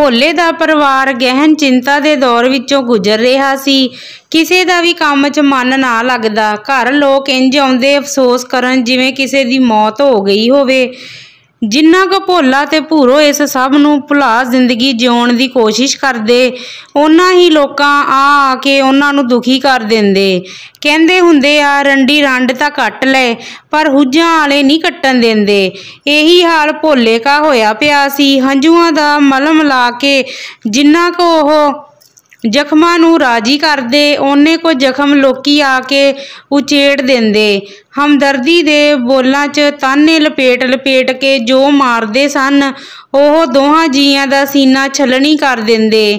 ਭੋਲੇ ਦਾ ਪਰਿਵਾਰ ਗਹਿਨ ਚਿੰਤਾ ਦੇ ਦੌਰ ਵਿੱਚੋਂ ਗੁਜ਼ਰ ਰਿਹਾ ਸੀ ਕਿਸੇ ਦਾ ਵੀ ਕੰਮ 'ਚ ਮਨ ਨਾ ਲੱਗਦਾ ਘਰ ਲੋਕ ਇੰਜ ਆਉਂਦੇ ਅਫਸੋਸ ਕਰਨ ਜਿਵੇਂ ਕਿਸੇ ਦੀ ਮੌਤ ਹੋ ਗਈ ਹੋਵੇ ਜਿੰਨਾ ਕੋ ਭੋਲਾ ਤੇ ਭੂਰੋ ਇਸ ਸਭ ਨੂੰ ਭੁਲਾ ਜ਼ਿੰਦਗੀ ਜਿਉਣ ਦੀ ਕੋਸ਼ਿਸ਼ ਕਰਦੇ ਉਹਨਾਂ ਹੀ ਲੋਕਾਂ ਆ ਆ ਕੇ ਉਹਨਾਂ ਨੂੰ ਦੁਖੀ ਕਰ ਦਿੰਦੇ ਕਹਿੰਦੇ ਹੁੰਦੇ ਆ ਰੰਡੀ ਰੰਡ ਤਾਂ ਕੱਟ ਲੈ ਪਰ ਹੁੱਜਾਂ ਵਾਲੇ ਨਹੀਂ ਕੱਟਣ ਦਿੰਦੇ ਇਹੀ ਹਾਲ ਭੋਲੇ ਕਾ ਹੋਇਆ ਪਿਆ ਸੀ ਹੰਝੂਆਂ ਦਾ ਮਲਮ ਲਾ ਕੇ ਜਿੰਨਾ ਕੋ ਉਹ ਜ਼ਖਮਾਂ ਨੂੰ ਰਾਜੀ ਕਰਦੇ ਓਨੇ ਕੋ ਜ਼ਖਮ ਲੋਕੀ ਆ ਕੇ ਉਚੇੜ ਦਿੰਦੇ ਹਮਦਰਦੀ ਦੇ ਬੋਲਾਂ 'ਚ ਤਾਨੇ ਲਪੇਟ ਲਪੇਟ ਕੇ ਜੋ ਮਾਰਦੇ ਸਨ ਉਹ ਦੋਹਾਂ ਜੀਆਂ ਦਾ ਸੀਨਾ ਛਲਣੀ ਕਰ ਦਿੰਦੇ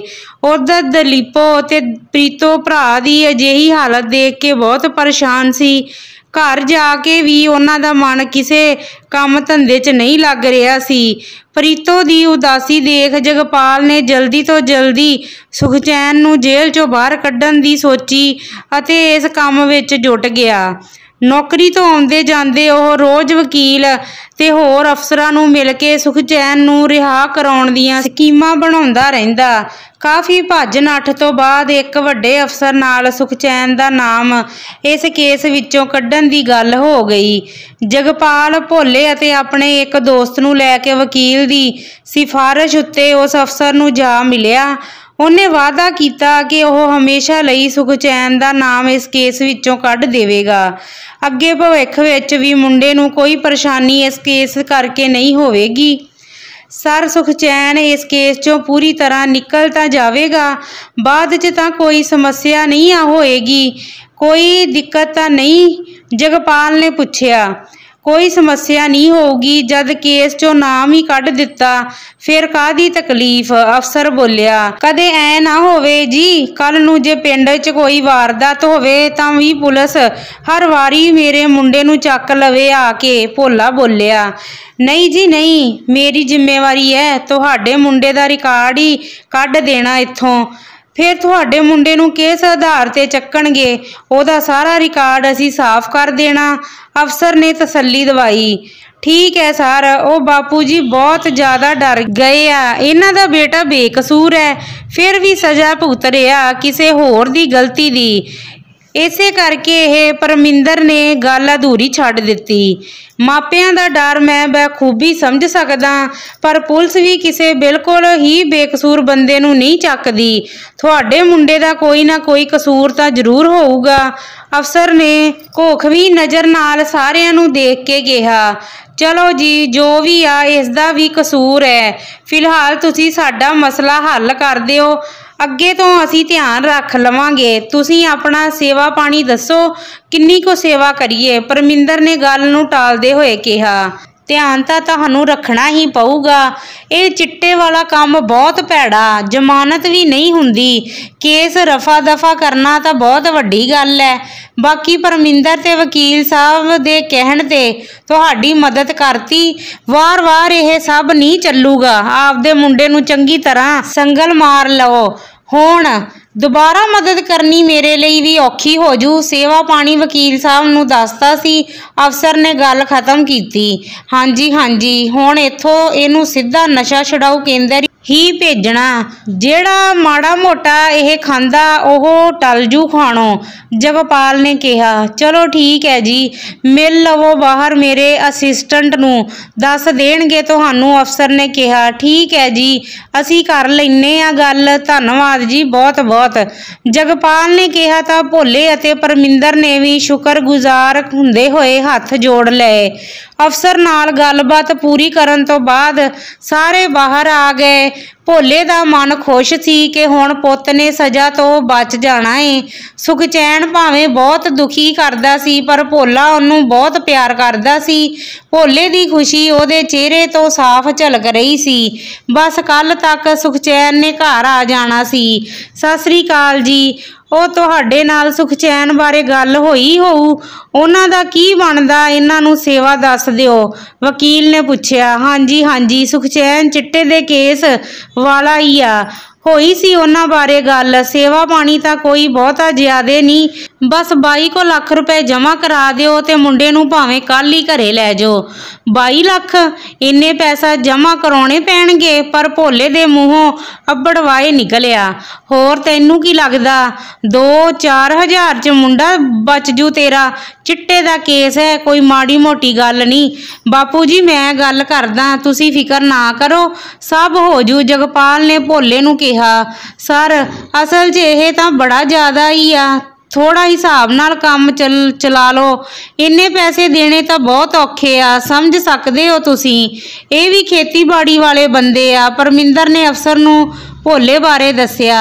ਉਧਰ ਦਲੀਪੋ ਤੇ ਪ੍ਰੀਤੋ ਭਰਾ ਦੀ ਅਜਿਹੀ ਹਾਲਤ ਦੇਖ ਕੇ ਬਹੁਤ ਪਰੇਸ਼ਾਨ ਸੀ ਘਰ ਜਾ ਕੇ ਵੀ ਉਹਨਾਂ ਦਾ ਮਨ ਕਿਸੇ ਕੰਮ ਧੰਦੇ 'ਚ ਨਹੀਂ ਲੱਗ ਰਿਹਾ ਸੀ ਪ੍ਰੀਤੋ ਦੀ ਉਦਾਸੀ ਦੇਖ ਜਗਪਾਲ ਨੇ ਜਲਦੀ ਤੋਂ ਜਲਦੀ ਸੁਖਚੈਨ ਨੂੰ ਜੇਲ੍ਹ 'ਚੋਂ ਬਾਹਰ ਕੱਢਣ ਦੀ ਸੋਚੀ ਅਤੇ ਇਸ ਕੰਮ ਵਿੱਚ ਜੁਟ ਗਿਆ ਨੌਕਰੀ ਤੋਂ ਆਉਂਦੇ ਜਾਂਦੇ ਉਹ ਰੋਜ਼ ਵਕੀਲ ਤੇ ਹੋਰ ਅਫਸਰਾਂ ਨੂੰ ਮਿਲ ਕੇ ਸੁਖਚੈਨ ਨੂੰ ਰਿਹਾ ਕਰਾਉਣ ਦੀਆਂ ਸਕੀਮਾਂ ਬਣਾਉਂਦਾ ਰਹਿੰਦਾ ਕਾਫੀ ਭੱਜ ਨੱਠ ਤੋਂ ਬਾਅਦ ਇੱਕ ਵੱਡੇ ਅਫਸਰ ਨਾਲ ਸੁਖਚੈਨ ਦਾ ਨਾਮ ਇਸ ਕੇਸ ਵਿੱਚੋਂ ਕੱਢਣ ਦੀ ਗੱਲ ਹੋ ਗਈ ਜਗਪਾਲ ਭੋਲੇ ਅਤੇ ਆਪਣੇ ਇੱਕ ਦੋਸਤ ਨੂੰ ਲੈ ਕੇ ਵਕੀਲ ਦੀ ਸਿਫਾਰਿਸ਼ ਉੱਤੇ ਉਸ ਅਫਸਰ ਨੂੰ ਜਾ ਮਿਲਿਆ ਉਹਨੇ ਵਾਅਦਾ ਕੀਤਾ ਕਿ ਉਹ ਹਮੇਸ਼ਾ ਲਈ ਸੁਖਚੈਨ ਦਾ ਨਾਮ ਇਸ ਕੇਸ ਵਿੱਚੋਂ ਕੱਢ ਦੇਵੇਗਾ ਅੱਗੇ ਭਵਿੱਖ ਵਿੱਚ ਵੀ ਮੁੰਡੇ ਨੂੰ ਕੋਈ ਪਰੇਸ਼ਾਨੀ ਇਸ ਕੇਸ ਕਰਕੇ ਨਹੀਂ ਹੋਵੇਗੀ ਸਰ ਸੁਖਚੈਨ ਇਸ ਕੇਸ 'ਚੋਂ ਪੂਰੀ ਤਰ੍ਹਾਂ ਨਿਕਲ ਤਾਂ ਜਾਵੇਗਾ ਬਾਅਦ 'ਚ ਤਾਂ ਕੋਈ ਸਮੱਸਿਆ ਨਹੀਂ ਆ ਹੋਏਗੀ ਕੋਈ ਦਿੱਕਤ ਤਾਂ ਨਹੀਂ ਜਗਪਾਲ ਨੇ ਪੁੱਛਿਆ ਕੋਈ ਸਮੱਸਿਆ ਨਹੀਂ ਹੋਊਗੀ ਜਦ ਕੇਸ ਚੋਂ ਨਾਮ ਹੀ ਕੱਢ ਦਿੱਤਾ ਫਿਰ ਕਾਦੀ ਤਕਲੀਫ ਅਫਸਰ ਬੋਲਿਆ ਕਦੇ ਐ ਨਾ ਹੋਵੇ ਜੀ ਕੱਲ ਨੂੰ ਜੇ ਪਿੰਡ 'ਚ ਕੋਈ ਵਾਰਦਾਤ ਹੋਵੇ ਤਾਂ ਵੀ ਪੁਲਿਸ ਹਰ ਵਾਰੀ ਮੇਰੇ ਮੁੰਡੇ ਨੂੰ ਚੱਕ ਲਵੇ ਆ ਕੇ ਭੋਲਾ ਬੋਲਿਆ ਨਹੀਂ ਜੀ ਨਹੀਂ ਮੇਰੀ ਜ਼ਿੰਮੇਵਾਰੀ ਹੈ ਤੁਹਾਡੇ ਮੁੰਡੇ ਦਾ ਰਿਕਾਰਡ ਹੀ ਕੱਢ ਦੇਣਾ ਇੱਥੋਂ ਫਿਰ ਤੁਹਾਡੇ ਮੁੰਡੇ ਨੂੰ ਕਿਸ ਆਧਾਰ ਤੇ ਚੱਕਣਗੇ ਉਹਦਾ ਸਾਰਾ ਰਿਕਾਰਡ ਅਸੀਂ ਸਾਫ਼ ਕਰ ਦੇਣਾ ਅਫਸਰ ਨੇ ਤਸੱਲੀ ਦਵਾਈ ਠੀਕ ਹੈ ਸਰ ਉਹ ਬਾਪੂ ਜੀ ਬਹੁਤ ਜ਼ਿਆਦਾ ਡਰ ਗਏ ਆ ਇਹਨਾਂ ਦਾ ਬੇਟਾ ਬੇਕਸੂਰ ਹੈ ਫਿਰ ਵੀ ਸਜ਼ਾ ਭੁਗਤ ਰਿਹਾ ਕਿਸੇ ਹੋਰ ਦੀ ਗਲਤੀ ਦੀ ਇਸੇ ਕਰਕੇ ਇਹ ਪਰਮਿੰਦਰ ਨੇ ਗੱਲ ਅਧੂਰੀ ਛੱਡ ਦਿੱਤੀ ਮਾਪਿਆਂ ਦਾ ਡਰ ਮੈਂ ਬਖੂਬੀ ਸਮਝ ਸਕਦਾ ਪਰ ਪੁਲਿਸ ਵੀ ਕਿਸੇ ਬਿਲਕੁਲ ਹੀ ਬੇਕਸੂਰ ਬੰਦੇ ਨੂੰ ਨਹੀਂ ਚੱਕਦੀ ਤੁਹਾਡੇ ਮੁੰਡੇ ਦਾ ਕੋਈ ਨਾ ਕੋਈ ਕਸੂਰ ਤਾਂ ਜ਼ਰੂਰ ਹੋਊਗਾ ਅਫਸਰ ਨੇ ਕੋਖਵੀ ਨਜ਼ਰ ਨਾਲ ਸਾਰਿਆਂ ਨੂੰ ਦੇਖ ਕੇ ਕਿਹਾ ਚਲੋ ਜੀ ਜੋ ਵੀ ਆ ਇਸ ਦਾ ਵੀ ਕਸੂਰ ਹੈ ਫਿਲਹਾਲ ਤੁਸੀਂ ਸਾਡਾ ਮਸਲਾ ਹੱਲ ਕਰ ਦਿਓ ਅੱਗੇ ਤੋਂ ਅਸੀਂ ਧਿਆਨ ਰੱਖ ਲਵਾਂਗੇ ਤੁਸੀਂ ਆਪਣਾ ਸੇਵਾ ਪਾਣੀ ਦੱਸੋ ਕਿੰਨੀ ਕੋ ਸੇਵਾ ਕਰੀਏ ਪਰਮਿੰਦਰ ਨੇ ਗੱਲ ਨੂੰ ਟਾਲਦੇ ਹੋਏ ਕਿਹਾ ਧਿਆਨ ਤਾਂ ਤੁਹਾਨੂੰ ਰੱਖਣਾ ਹੀ ਪਊਗਾ ਇਹ ਚਿੱਟੇ ਵਾਲਾ ਕੰਮ ਬਹੁਤ ਭੈੜਾ ਜ਼ਮਾਨਤ ਵੀ ਨਹੀਂ ਹੁੰਦੀ ਕੇਸ ਰਫਾ ਦਫਾ ਕਰਨਾ ਤਾਂ ਬਹੁਤ ਵੱਡੀ ਗੱਲ ਹੈ ਬਾਕੀ ਪਰਮਿੰਦਰ ਤੇ ਵਕੀਲ ਸਾਹਿਬ ਦੇ ਕਹਿਣ ਤੇ ਤੁਹਾਡੀ ਮਦਦ ਕਰਤੀ ਵਾਰ-ਵਾਰ ਇਹ ਸਭ ਨਹੀਂ ਚੱਲੂਗਾ ਆਪਦੇ ਮੁੰਡੇ ਨੂੰ ਚੰਗੀ ਤਰ੍ਹਾਂ ਸੰਗਲ ਮਾਰ ਲਓ ਹੋਣ ਦੁਬਾਰਾ ਮਦਦ ਕਰਨੀ ਮੇਰੇ ਲਈ ਵੀ ਔਖੀ ਹੋ ਜੂ ਸੇਵਾ ਪਾਣੀ ਵਕੀਲ ਸਾਹਿਬ ਨੂੰ ਦੱਸਤਾ ਸੀ ਅਫਸਰ ਨੇ ਗੱਲ ਖਤਮ ਕੀਤੀ ਹਾਂਜੀ ਹਾਂਜੀ ਹੁਣ ਇੱਥੋਂ ਇਹਨੂੰ ਸਿੱਧਾ ਨਸ਼ਾ ਛਡਾਊ ਕੇਂਦਰ ਹੀ ਭੇਜਣਾ ਜਿਹੜਾ ਮਾੜਾ ਮੋਟਾ ਇਹ ਖਾਂਦਾ ਉਹ ਟਲ ਜੂ ਖਾਣੋ ਜਗਪਾਲ ਨੇ ਕਿਹਾ ਚਲੋ ਠੀਕ ਹੈ ਜੀ ਮਿਲ ਲਵੋ ਬਾਹਰ ਮੇਰੇ ਅਸਿਸਟੈਂਟ ਨੂੰ ਦੱਸ ਦੇਣਗੇ ਤੁਹਾਨੂੰ ਅਫਸਰ ਨੇ ਕਿਹਾ ਠੀਕ ਹੈ ਜੀ ਅਸੀਂ ਕਰ ਲੈਨੇ ਆ ਗੱਲ ਧੰਨਵਾਦ ਜੀ ਬਹੁਤ ਬਹੁਤ ਜਗਪਾਲ ਨੇ ਕਿਹਾ ਤਾਂ ਭੋਲੇ ਅਤੇ ਪਰਮਿੰਦਰ ਨੇ ਵੀ ਸ਼ੁਕਰਗੁਜ਼ਾਰ ਹੁੰਦੇ ਹੋਏ ਹੱਥ ਜੋੜ ਲਏ ਅਫਸਰ ਨਾਲ ਗੱਲਬਾਤ ਪੂਰੀ ਕਰਨ ਤੋਂ ਬਾਅਦ ਸਾਰੇ ਬਾਹਰ ਆ ਗਏ ਭੋਲੇ ਦਾ ਮਨ ਖੁਸ਼ ਸੀ ਕਿ ਹੁਣ ਪੁੱਤ ਨੇ ਸਜ਼ਾ ਤੋਂ ਬਚ ਜਾਣਾ ਏ ਸੁਖਚੈਨ ਭਾਵੇਂ ਬਹੁਤ ਦੁਖੀ ਕਰਦਾ ਸੀ ਪਰ ਭੋਲਾ ਉਹਨੂੰ ਬਹੁਤ ਪਿਆਰ ਕਰਦਾ ਸੀ ਭੋਲੇ ਦੀ ਖੁਸ਼ੀ ਉਹਦੇ ਚਿਹਰੇ ਤੋਂ ਸਾਫ਼ ਝਲਕ ਰਹੀ ਸੀ ਬਸ ਕੱਲ ਤੱਕ ਸੁਖਚੈਨ ਨੇ ਘਰ ਆ ਜਾਣਾ ਸੀ ਸਤਿ ਸ੍ਰੀ ਅਕਾਲ ਜੀ ਉਹ ਤੁਹਾਡੇ ਨਾਲ ਸੁਖਚੈਨ ਬਾਰੇ ਗੱਲ ਹੋਈ ਹੋਊ ਉਹਨਾਂ ਦਾ ਕੀ ਬਣਦਾ ਇਹਨਾਂ ਨੂੰ ਸੇਵਾ ਦੱਸ ਦਿਓ ਵਕੀਲ ਨੇ ਪੁੱਛਿਆ ਹਾਂਜੀ ਹਾਂਜੀ ਸੁਖਚੈਨ ਚਿੱਟੇ ਦੇ ਕੇਸ ਵਾਲਾ ਹੀ ਆ ਹੋਈ ਸੀ ਉਹਨਾਂ ਬਾਰੇ ਗੱਲ ਸੇਵਾ ਪਾਣੀ ਤਾਂ ਕੋਈ ਬਹੁਤਾ ਜ਼ਿਆਦੇ ਨਹੀਂ ਬਸ 22 ਕੋ ਲੱਖ ਰੁਪਏ ਜਮ੍ਹਾਂ ਕਰਾ ਦਿਓ ਤੇ ਮੁੰਡੇ ਨੂੰ ਭਾਵੇਂ ਕੱਲ ਹੀ ਘਰੇ ਲੈ ਜਾਓ 22 ਲੱਖ ਇੰਨੇ ਪੈਸਾ ਜਮ੍ਹਾਂ ਕਰਾਉਣੇ ਪੈਣਗੇ ਪਰ ਭੋਲੇ ਦੇ ਮੂੰਹੋਂ ਅਬੜਵਾਏ ਨਿਕਲਿਆ ਹੋਰ ਤੈਨੂੰ ਕੀ ਲੱਗਦਾ 2-4000 ਚ ਮੁੰਡਾ ਬਚ ਜੂ ਤੇਰਾ ਚਿੱਟੇ ਦਾ ਕੇਸ ਹੈ ਕੋਈ ਮਾੜੀ ਮੋਟੀ ਗੱਲ ਨਹੀਂ ਬਾਪੂ ਜੀ ਮੈਂ ਗੱਲ ਕਰਦਾ ਤੁਸੀਂ ਫਿਕਰ ਨਾ ਕਰੋ ਸਭ ਹੋ ਜੂ ਜਗਪਾਲ ਨੇ ਭੋਲੇ ਨੂੰ ਕਿਹਾ ਸਰ ਅਸਲ 'ਚ ਇਹ ਤਾਂ ਬੜਾ ਜ਼ਿਆਦਾ ਹੀ ਆ ਥੋੜਾ ਹਿਸਾਬ ਨਾਲ ਕੰਮ ਚਲਾ ਲਓ ਇੰਨੇ ਪੈਸੇ ਦੇਣੇ ਤਾਂ ਬਹੁਤ ਔਖੇ ਆ ਸਮਝ ਸਕਦੇ ਹੋ ਤੁਸੀਂ ਇਹ ਵੀ ਖੇਤੀਬਾੜੀ ਵਾਲੇ ਬੰਦੇ ਆ ਪਰਮਿੰਦਰ ਨੇ ਅਫਸਰ ਨੂੰ ਭੋਲੇ ਬਾਰੇ ਦੱਸਿਆ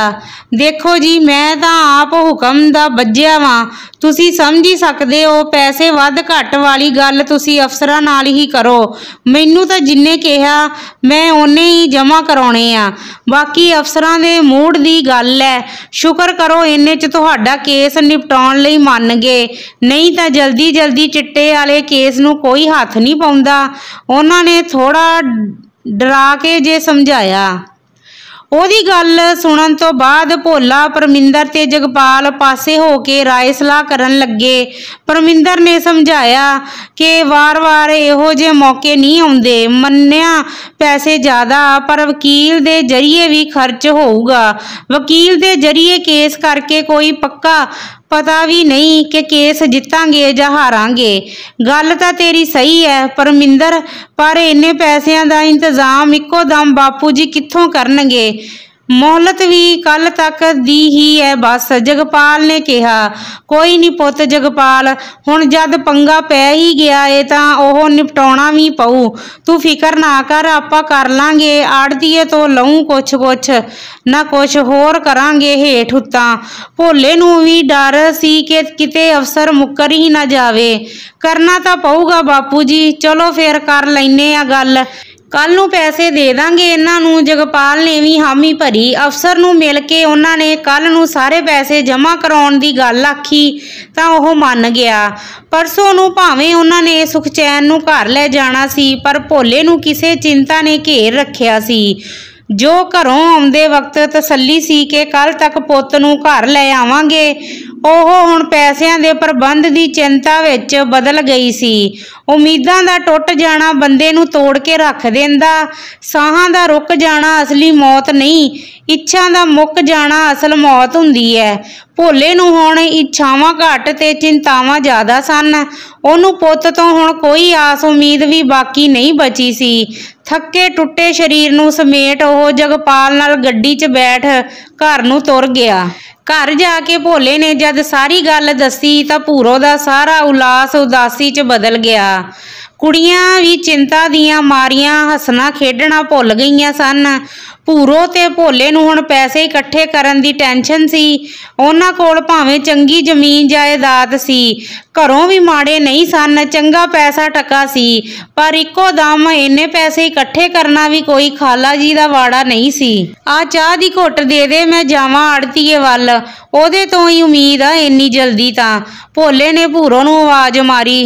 ਦੇਖੋ ਜੀ ਮੈਂ ਤਾਂ ਆਪ ਹੁਕਮ ਦਾ ਬੱਜਿਆ ਵਾਂ ਤੁਸੀਂ ਸਮਝ ਹੀ ਸਕਦੇ ਹੋ ਪੈਸੇ ਵੱਧ ਘੱਟ ਵਾਲੀ ਗੱਲ ਤੁਸੀਂ ਅਫਸਰਾਂ ਨਾਲ ਹੀ ਕਰੋ ਮੈਨੂੰ ਤਾਂ ਜਿੰਨੇ ਕਿਹਾ ਮੈਂ ਉਹਨੇ ਹੀ ਜਮ੍ਹਾਂ ਕਰਾਉਣੇ ਆ ਬਾਕੀ ਅਫਸਰਾਂ ਦੇ ਮੂਡ ਦੀ ਗੱਲ ਹੈ ਸ਼ੁਕਰ ਕਰੋ ਇੰਨੇ 'ਚ ਤੁਹਾਡਾ ਕੇਸ ਨਿਪਟਾਉਣ ਲਈ ਮੰਨ ਗਏ ਨਹੀਂ ਤਾਂ ਜਲਦੀ-ਜਲਦੀ ਚਿੱਟੇ ਵਾਲੇ ਕੇਸ ਨੂੰ ਕੋਈ ਹੱਥ ਨਹੀਂ ਪਾਉਂਦਾ ਉਹਨਾਂ ਨੇ ਥੋੜਾ ਡਰਾ ਕੇ ਜੇ ਸਮਝਾਇਆ ਉਹਦੀ ਗੱਲ ਸੁਣਨ ਤੋਂ ਬਾਅਦ ਭੋਲਾ ਪਰਮਿੰਦਰ ਤੇ ਜਗਪਾਲ ਪਾਸੇ ਹੋ ਕੇ ਰਾਏ ਸਲਾਹ ਕਰਨ ਲੱਗੇ ਪਰਮਿੰਦਰ ਨੇ ਸਮਝਾਇਆ ਕਿ ਵਾਰ-ਵਾਰ ਇਹੋ ਜਿਹੇ ਮੌਕੇ ਨਹੀਂ ਆਉਂਦੇ ਮੰਨਿਆ ਪੈਸੇ ਜ਼ਿਆਦਾ ਪਰ ਵਕੀਲ ਦੇ ਜ਼ਰੀਏ ਵੀ ਖਰਚ ਹੋਊਗਾ ਵਕੀਲ ਦੇ ਜ਼ਰੀਏ ਕੇਸ ਕਰਕੇ ਕੋਈ ਪੱਕਾ ਪਤਾ ਵੀ ਨਹੀਂ ਕਿ ਕੇਸ ਜਿੱਤਾਂਗੇ ਜਾਂ ਹਾਰਾਂਗੇ ਗੱਲ ਤਾਂ ਤੇਰੀ ਸਹੀ ਹੈ ਪਰਮਿੰਦਰ ਪਰ ਇੰਨੇ ਪੈਸਿਆਂ ਦਾ ਇੰਤਜ਼ਾਮ ਇੱਕੋ ਦਮ ਬਾਪੂ ਜੀ ਕਿੱਥੋਂ ਕਰਨਗੇ ਮੋਹਲਤ ਵੀ ਕੱਲ ਤੱਕ ਦੀ ਹੀ ਐ ਬਸ ਜਗਪਾਲ ਨੇ ਕਿਹਾ ਕੋਈ ਨਹੀਂ ਪੁੱਤ ਜਗਪਾਲ ਹੁਣ ਜਦ ਪੰਗਾ ਪੈ ਹੀ ਗਿਆ ਏ ਤਾਂ ਉਹ ਨਿਪਟਾਉਣਾ ਵੀ ਪਊ ਤੂੰ ਫਿਕਰ ਨਾ ਕਰ ਆਪਾਂ ਕਰ ਲਾਂਗੇ ਆੜਦੀਏ ਤੋਂ ਲਊ ਕੁਛ ਕੁਛ ਨਾ ਕੁਛ ਹੋਰ ਕਰਾਂਗੇ ਹੇਠ ਉੱਤਾਂ ਭੋਲੇ ਨੂੰ ਵੀ ਡਰ ਸੀ ਕਿ ਕਿਤੇ ਅਫਸਰ ਮੁੱਕਰ ਹੀ ਨਾ ਜਾਵੇ ਕਰਨਾ ਤਾਂ ਪਊਗਾ ਬਾਪੂ ਜੀ ਚਲੋ ਫੇਰ ਕਰ ਲੈਨੇ ਆ ਗੱਲ ਕੱਲ ਨੂੰ ਪੈਸੇ ਦੇ ਦਾਂਗੇ ਇਹਨਾਂ ਨੂੰ ਜਗਪਾਲ ਨੇ ਵੀ ਹਾਮੀ ਭਰੀ ਅਫਸਰ ਨੂੰ ਮਿਲ ਕੇ ਉਹਨਾਂ ਨੇ ਕੱਲ ਨੂੰ ਸਾਰੇ ਪੈਸੇ ਜਮ੍ਹਾਂ ਕਰਾਉਣ ਦੀ ਗੱਲ ਆਖੀ ਤਾਂ ਉਹ ਮੰਨ ਗਿਆ ਪਰਸੋਂ ਨੂੰ ਭਾਵੇਂ ਉਹਨਾਂ ਨੇ ਸੁਖਚੈਨ ਨੂੰ ਘਰ ਲੈ ਜਾਣਾ ਸੀ ਪਰ ਭੋਲੇ ਨੂੰ ਕਿਸੇ ਚਿੰਤਾ ਨੇ ਘੇਰ ਰੱਖਿਆ ਸੀ ਜੋ ਘਰੋਂ ਆਉਂਦੇ ਵਕਤ ਤਸੱਲੀ ਸੀ ਕਿ ਕੱਲ ਤੱਕ ਪੁੱਤ ਨੂੰ ਘਰ ਲੈ ਆਵਾਂਗੇ ਉਹ ਹੁਣ ਪੈਸਿਆਂ ਦੇ ਪ੍ਰਬੰਧ ਦੀ ਚਿੰਤਾ ਵਿੱਚ ਬਦਲ ਗਈ ਸੀ ਉਮੀਦਾਂ ਦਾ ਟੁੱਟ ਜਾਣਾ ਬੰਦੇ ਨੂੰ ਤੋੜ ਕੇ ਰੱਖ ਦਿੰਦਾ ਸਾਹਾਂ ਦਾ ਰੁਕ ਜਾਣਾ ਅਸਲੀ ਮੌਤ ਨਹੀਂ ਇੱਛਾ ਦਾ ਮੁੱਕ ਜਾਣਾ ਅਸਲ ਮੌਤ ਹੁੰਦੀ ਹੈ ਭੋਲੇ ਨੂੰ ਹੁਣ ਇੱਛਾਵਾਂ ਘੱਟ ਤੇ ਚਿੰਤਾਵਾਂ ਜ਼ਿਆਦਾ ਸਨ ਉਹਨੂੰ ਪੁੱਤ ਤੋਂ ਹੁਣ ਕੋਈ ਆਸ ਉਮੀਦ ਵੀ ਬਾਕੀ ਨਹੀਂ ਬਚੀ ਸੀ ਥੱਕੇ ਟੁੱਟੇ ਸਰੀਰ ਨੂੰ ਸਮੇਟ ਉਹ ਜਗਪਾਲ ਨਾਲ ਗੱਡੀ 'ਚ ਬੈਠ ਘਰ ਨੂੰ ਤੁਰ ਗਿਆ ਘਰ ਜਾ ਕੇ ਭੋਲੇ ਨੇ ਜਦ ਸਾਰੀ ਗੱਲ ਦੱਸੀ ਤਾਂ ਭੂਰੋ ਦਾ ਸਾਰਾ ਉਲਾਸ ਉਦਾਸੀ 'ਚ ਬਦਲ ਗਿਆ ਕੁੜੀਆਂ ਵੀ ਚਿੰਤਾ ਦੀਆਂ ਮਾਰੀਆਂ ਹੱਸਣਾ ਖੇਡਣਾ ਭੁੱਲ ਗਈਆਂ ਸਨ ਭੂਰੋ ਤੇ ਭੋਲੇ ਨੂੰ ਹੁਣ ਪੈਸੇ ਇਕੱਠੇ ਕਰਨ ਦੀ ਟੈਨਸ਼ਨ ਸੀ ਉਹਨਾਂ ਕੋਲ ਭਾਵੇਂ ਚੰਗੀ ਜ਼ਮੀਨ ਜਾਇਦਾਦ ਸੀ ਘਰੋਂ ਵੀ ਮਾੜੇ ਨਹੀਂ ਸਨ ਚੰਗਾ ਪੈਸਾ ਟਕਾ ਸੀ ਪਰ ਇੱਕੋ ਦਮ ਇੰਨੇ ਪੈਸੇ ਇਕੱਠੇ ਕਰਨਾ ਵੀ ਕੋਈ ਖਾਲਾ ਜੀ ਦਾ ਵਾੜਾ ਨਹੀਂ ਸੀ ਆ ਚਾਹ ਦੀ ਘੁੱਟ ਦੇ ਦੇ ਮੈਂ ਜਾਵਾਂ ਆੜਤੀਏ ਵੱਲ ਉਹਦੇ ਤੋਂ ਹੀ ਉਮੀਦ ਆ ਇੰਨੀ ਜਲਦੀ ਤਾਂ ਭੋਲੇ ਨੇ ਭੂਰੋ ਨੂੰ ਆਵਾਜ਼ ਮਾਰੀ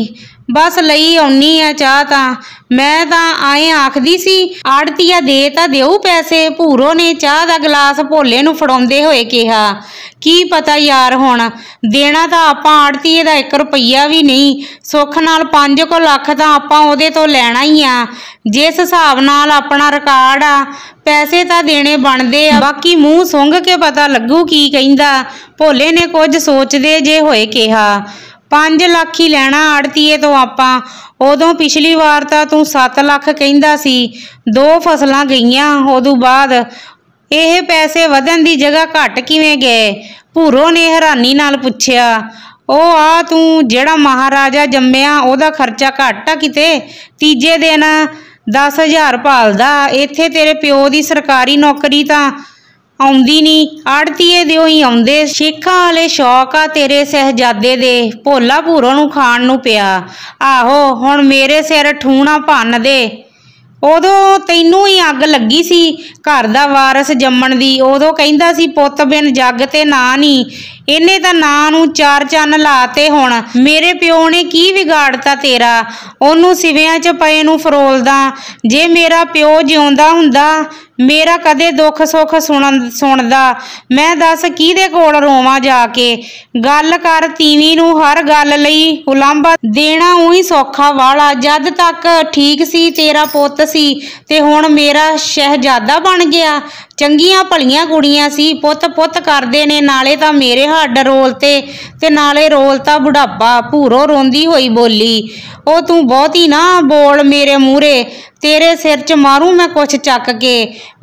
ਬਸ ਲਈ ਆਉਣੀ ਆ ਚਾਹ ਤਾਂ ਮੈਂ ਤਾਂ ਆਏ ਆਖਦੀ ਸੀ ਆੜਤੀਆ ਦੇ ਤਾਂ ਦੇਉ ਪੈਸੇ ਭੂਰੋ ਨੇ ਚਾਹ ਦਾ ਗਲਾਸ ਭੋਲੇ ਨੂੰ ਫੜਾਉਂਦੇ ਹੋਏ ਕਿਹਾ ਕੀ ਪਤਾ ਯਾਰ ਹੁਣ ਦੇਣਾ ਤਾਂ ਆਪਾਂ ਆੜਤੀਏ ਦਾ 1 ਰੁਪਈਆ ਵੀ ਨਹੀਂ ਸੁੱਖ ਨਾਲ 5 ਕੋ ਲੱਖ ਤਾਂ ਆਪਾਂ ਉਹਦੇ ਤੋਂ ਲੈਣਾ ਹੀ ਆ ਜਿਸ ਹਿਸਾਬ ਨਾਲ ਆਪਣਾ ਰਿਕਾਰਡ ਆ ਪੈਸੇ ਤਾਂ ਦੇਣੇ ਬਣਦੇ ਆ ਬਾਕੀ ਮੂੰਹ ਸੁੰਘ ਕੇ ਪਤਾ ਲੱਗੂ ਕੀ ਕਹਿੰਦਾ ਭੋਲੇ ਨੇ ਕੁਝ ਸੋਚਦੇ ਜੇ ਹੋਏ ਕਿਹਾ 5 ਲੱਖ ਹੀ ਲੈਣਾ ਆੜਤੀਏ ਤੋਂ ਆਪਾਂ ਉਦੋਂ ਪਿਛਲੀ ਵਾਰ ਤਾਂ ਤੂੰ 7 ਲੱਖ ਕਹਿੰਦਾ ਸੀ ਦੋ ਫਸਲਾਂ ਗਈਆਂ ਉਦੋਂ ਬਾਅਦ ਇਹ ਪੈਸੇ ਵਧਣ ਦੀ ਜਗ੍ਹਾ ਘਟ ਕਿਵੇਂ ਗਏ ਭੂਰੋ ਨੇ ਹੈਰਾਨੀ ਨਾਲ ਪੁੱਛਿਆ ਉਹ ਆ ਤੂੰ ਜਿਹੜਾ ਮਹਾਰਾਜਾ ਜੰਮਿਆ ਉਹਦਾ ਖਰਚਾ ਘਟਾ ਕਿਤੇ ਤੀਜੇ ਦਿਨ 10000 ਭਾਲਦਾ ਇੱਥੇ ਤੇਰੇ ਪਿਓ ਦੀ ਸਰਕਾਰੀ ਨੌਕਰੀ ਤਾਂ ਆਉਂਦੀ ਨਹੀਂ ਆੜਤੀਏ ਦਿਓ ਹੀ ਆਉਂਦੇ ਸ਼ੇਖਾਂ ਵਾਲੇ ਸ਼ੌਕ ਆ ਤੇਰੇ ਸਹਜਾਦੇ ਦੇ ਭੋਲਾ ਭੂਰੋ ਨੂੰ ਖਾਣ ਨੂੰ ਪਿਆ ਆਹੋ ਹੁਣ ਮੇਰੇ ਸਿਰ ਠੂਣਾ ਭੰਨ ਦੇ ਉਦੋਂ ਤੈਨੂੰ ਹੀ ਅੱਗ ਲੱਗੀ ਸੀ ਘਰ ਦਾ ਵਾਰਸ ਜੰਮਣ ਦੀ ਉਦੋਂ ਕਹਿੰਦਾ ਸੀ ਪੁੱਤ ਬਿਨ ਜੱਗ ਤੇ ਨਾ ਨਹੀਂ ਇਹਨੇ ਤਾਂ ਨਾਂ ਨੂੰ ਚਾਰ ਚੰਨ ਲਾਤੇ ਹੁਣ ਮੇਰੇ ਪਿਓ ਨੇ ਕੀ ਵਿਗਾੜਤਾ ਤੇਰਾ ਉਹਨੂੰ ਸਿਵਿਆਂ 'ਚ ਪਏ ਨੂੰ ਫਰੋਲਦਾ ਜੇ ਮੇਰਾ ਪਿਓ ਜਿਉਂਦਾ ਹੁੰਦਾ ਮੇਰਾ ਕਦੇ ਦੁੱਖ ਸੁੱਖ ਸੁਣਨ ਸੁਣਦਾ ਮੈਂ ਦੱਸ ਕਿਹਦੇ ਕੋਲ ਰੋਵਾਂ ਜਾ ਕੇ ਗੱਲ ਕਰ ਤੀਵੀ ਨੂੰ ਹਰ ਗੱਲ ਲਈ ਉਲੰਭਾ ਦੇਣਾ ਉਹੀ ਸੌਖਾ ਵਾਲਾ ਜਦ ਤੱਕ ਠੀਕ ਸੀ ਤੇਰਾ ਪੁੱਤ ਸੀ ਤੇ ਹੁਣ ਮੇਰਾ ਸ਼ਹਿਜ਼ਾਦਾ ਬਣ ਗਿਆ ਚੰਗੀਆਂ ਭਲੀਆਂ ਕੁੜੀਆਂ ਸੀ ਪੁੱਤ ਪੁੱਤ ਕਰਦੇ ਨੇ ਨਾਲੇ ਤਾਂ ਮੇਰੇ ਹੱਡ ਰੋਲ ਤੇ ਤੇ ਨਾਲੇ ਰੋਲ ਤਾਂ ਬੁਢਾਪਾ ਭੂਰੋ ਰੋਂਦੀ ਹੋਈ ਬੋਲੀ ਉਹ ਤੂੰ ਬਹੁਤੀ ਨਾ ਬੋਲ ਮੇਰੇ ਮੂਰੇ ਤੇਰੇ ਸਿਰ 'ਚ ਮਾਰੂ ਮੈਂ ਕੁਛ ਚੱਕ ਕੇ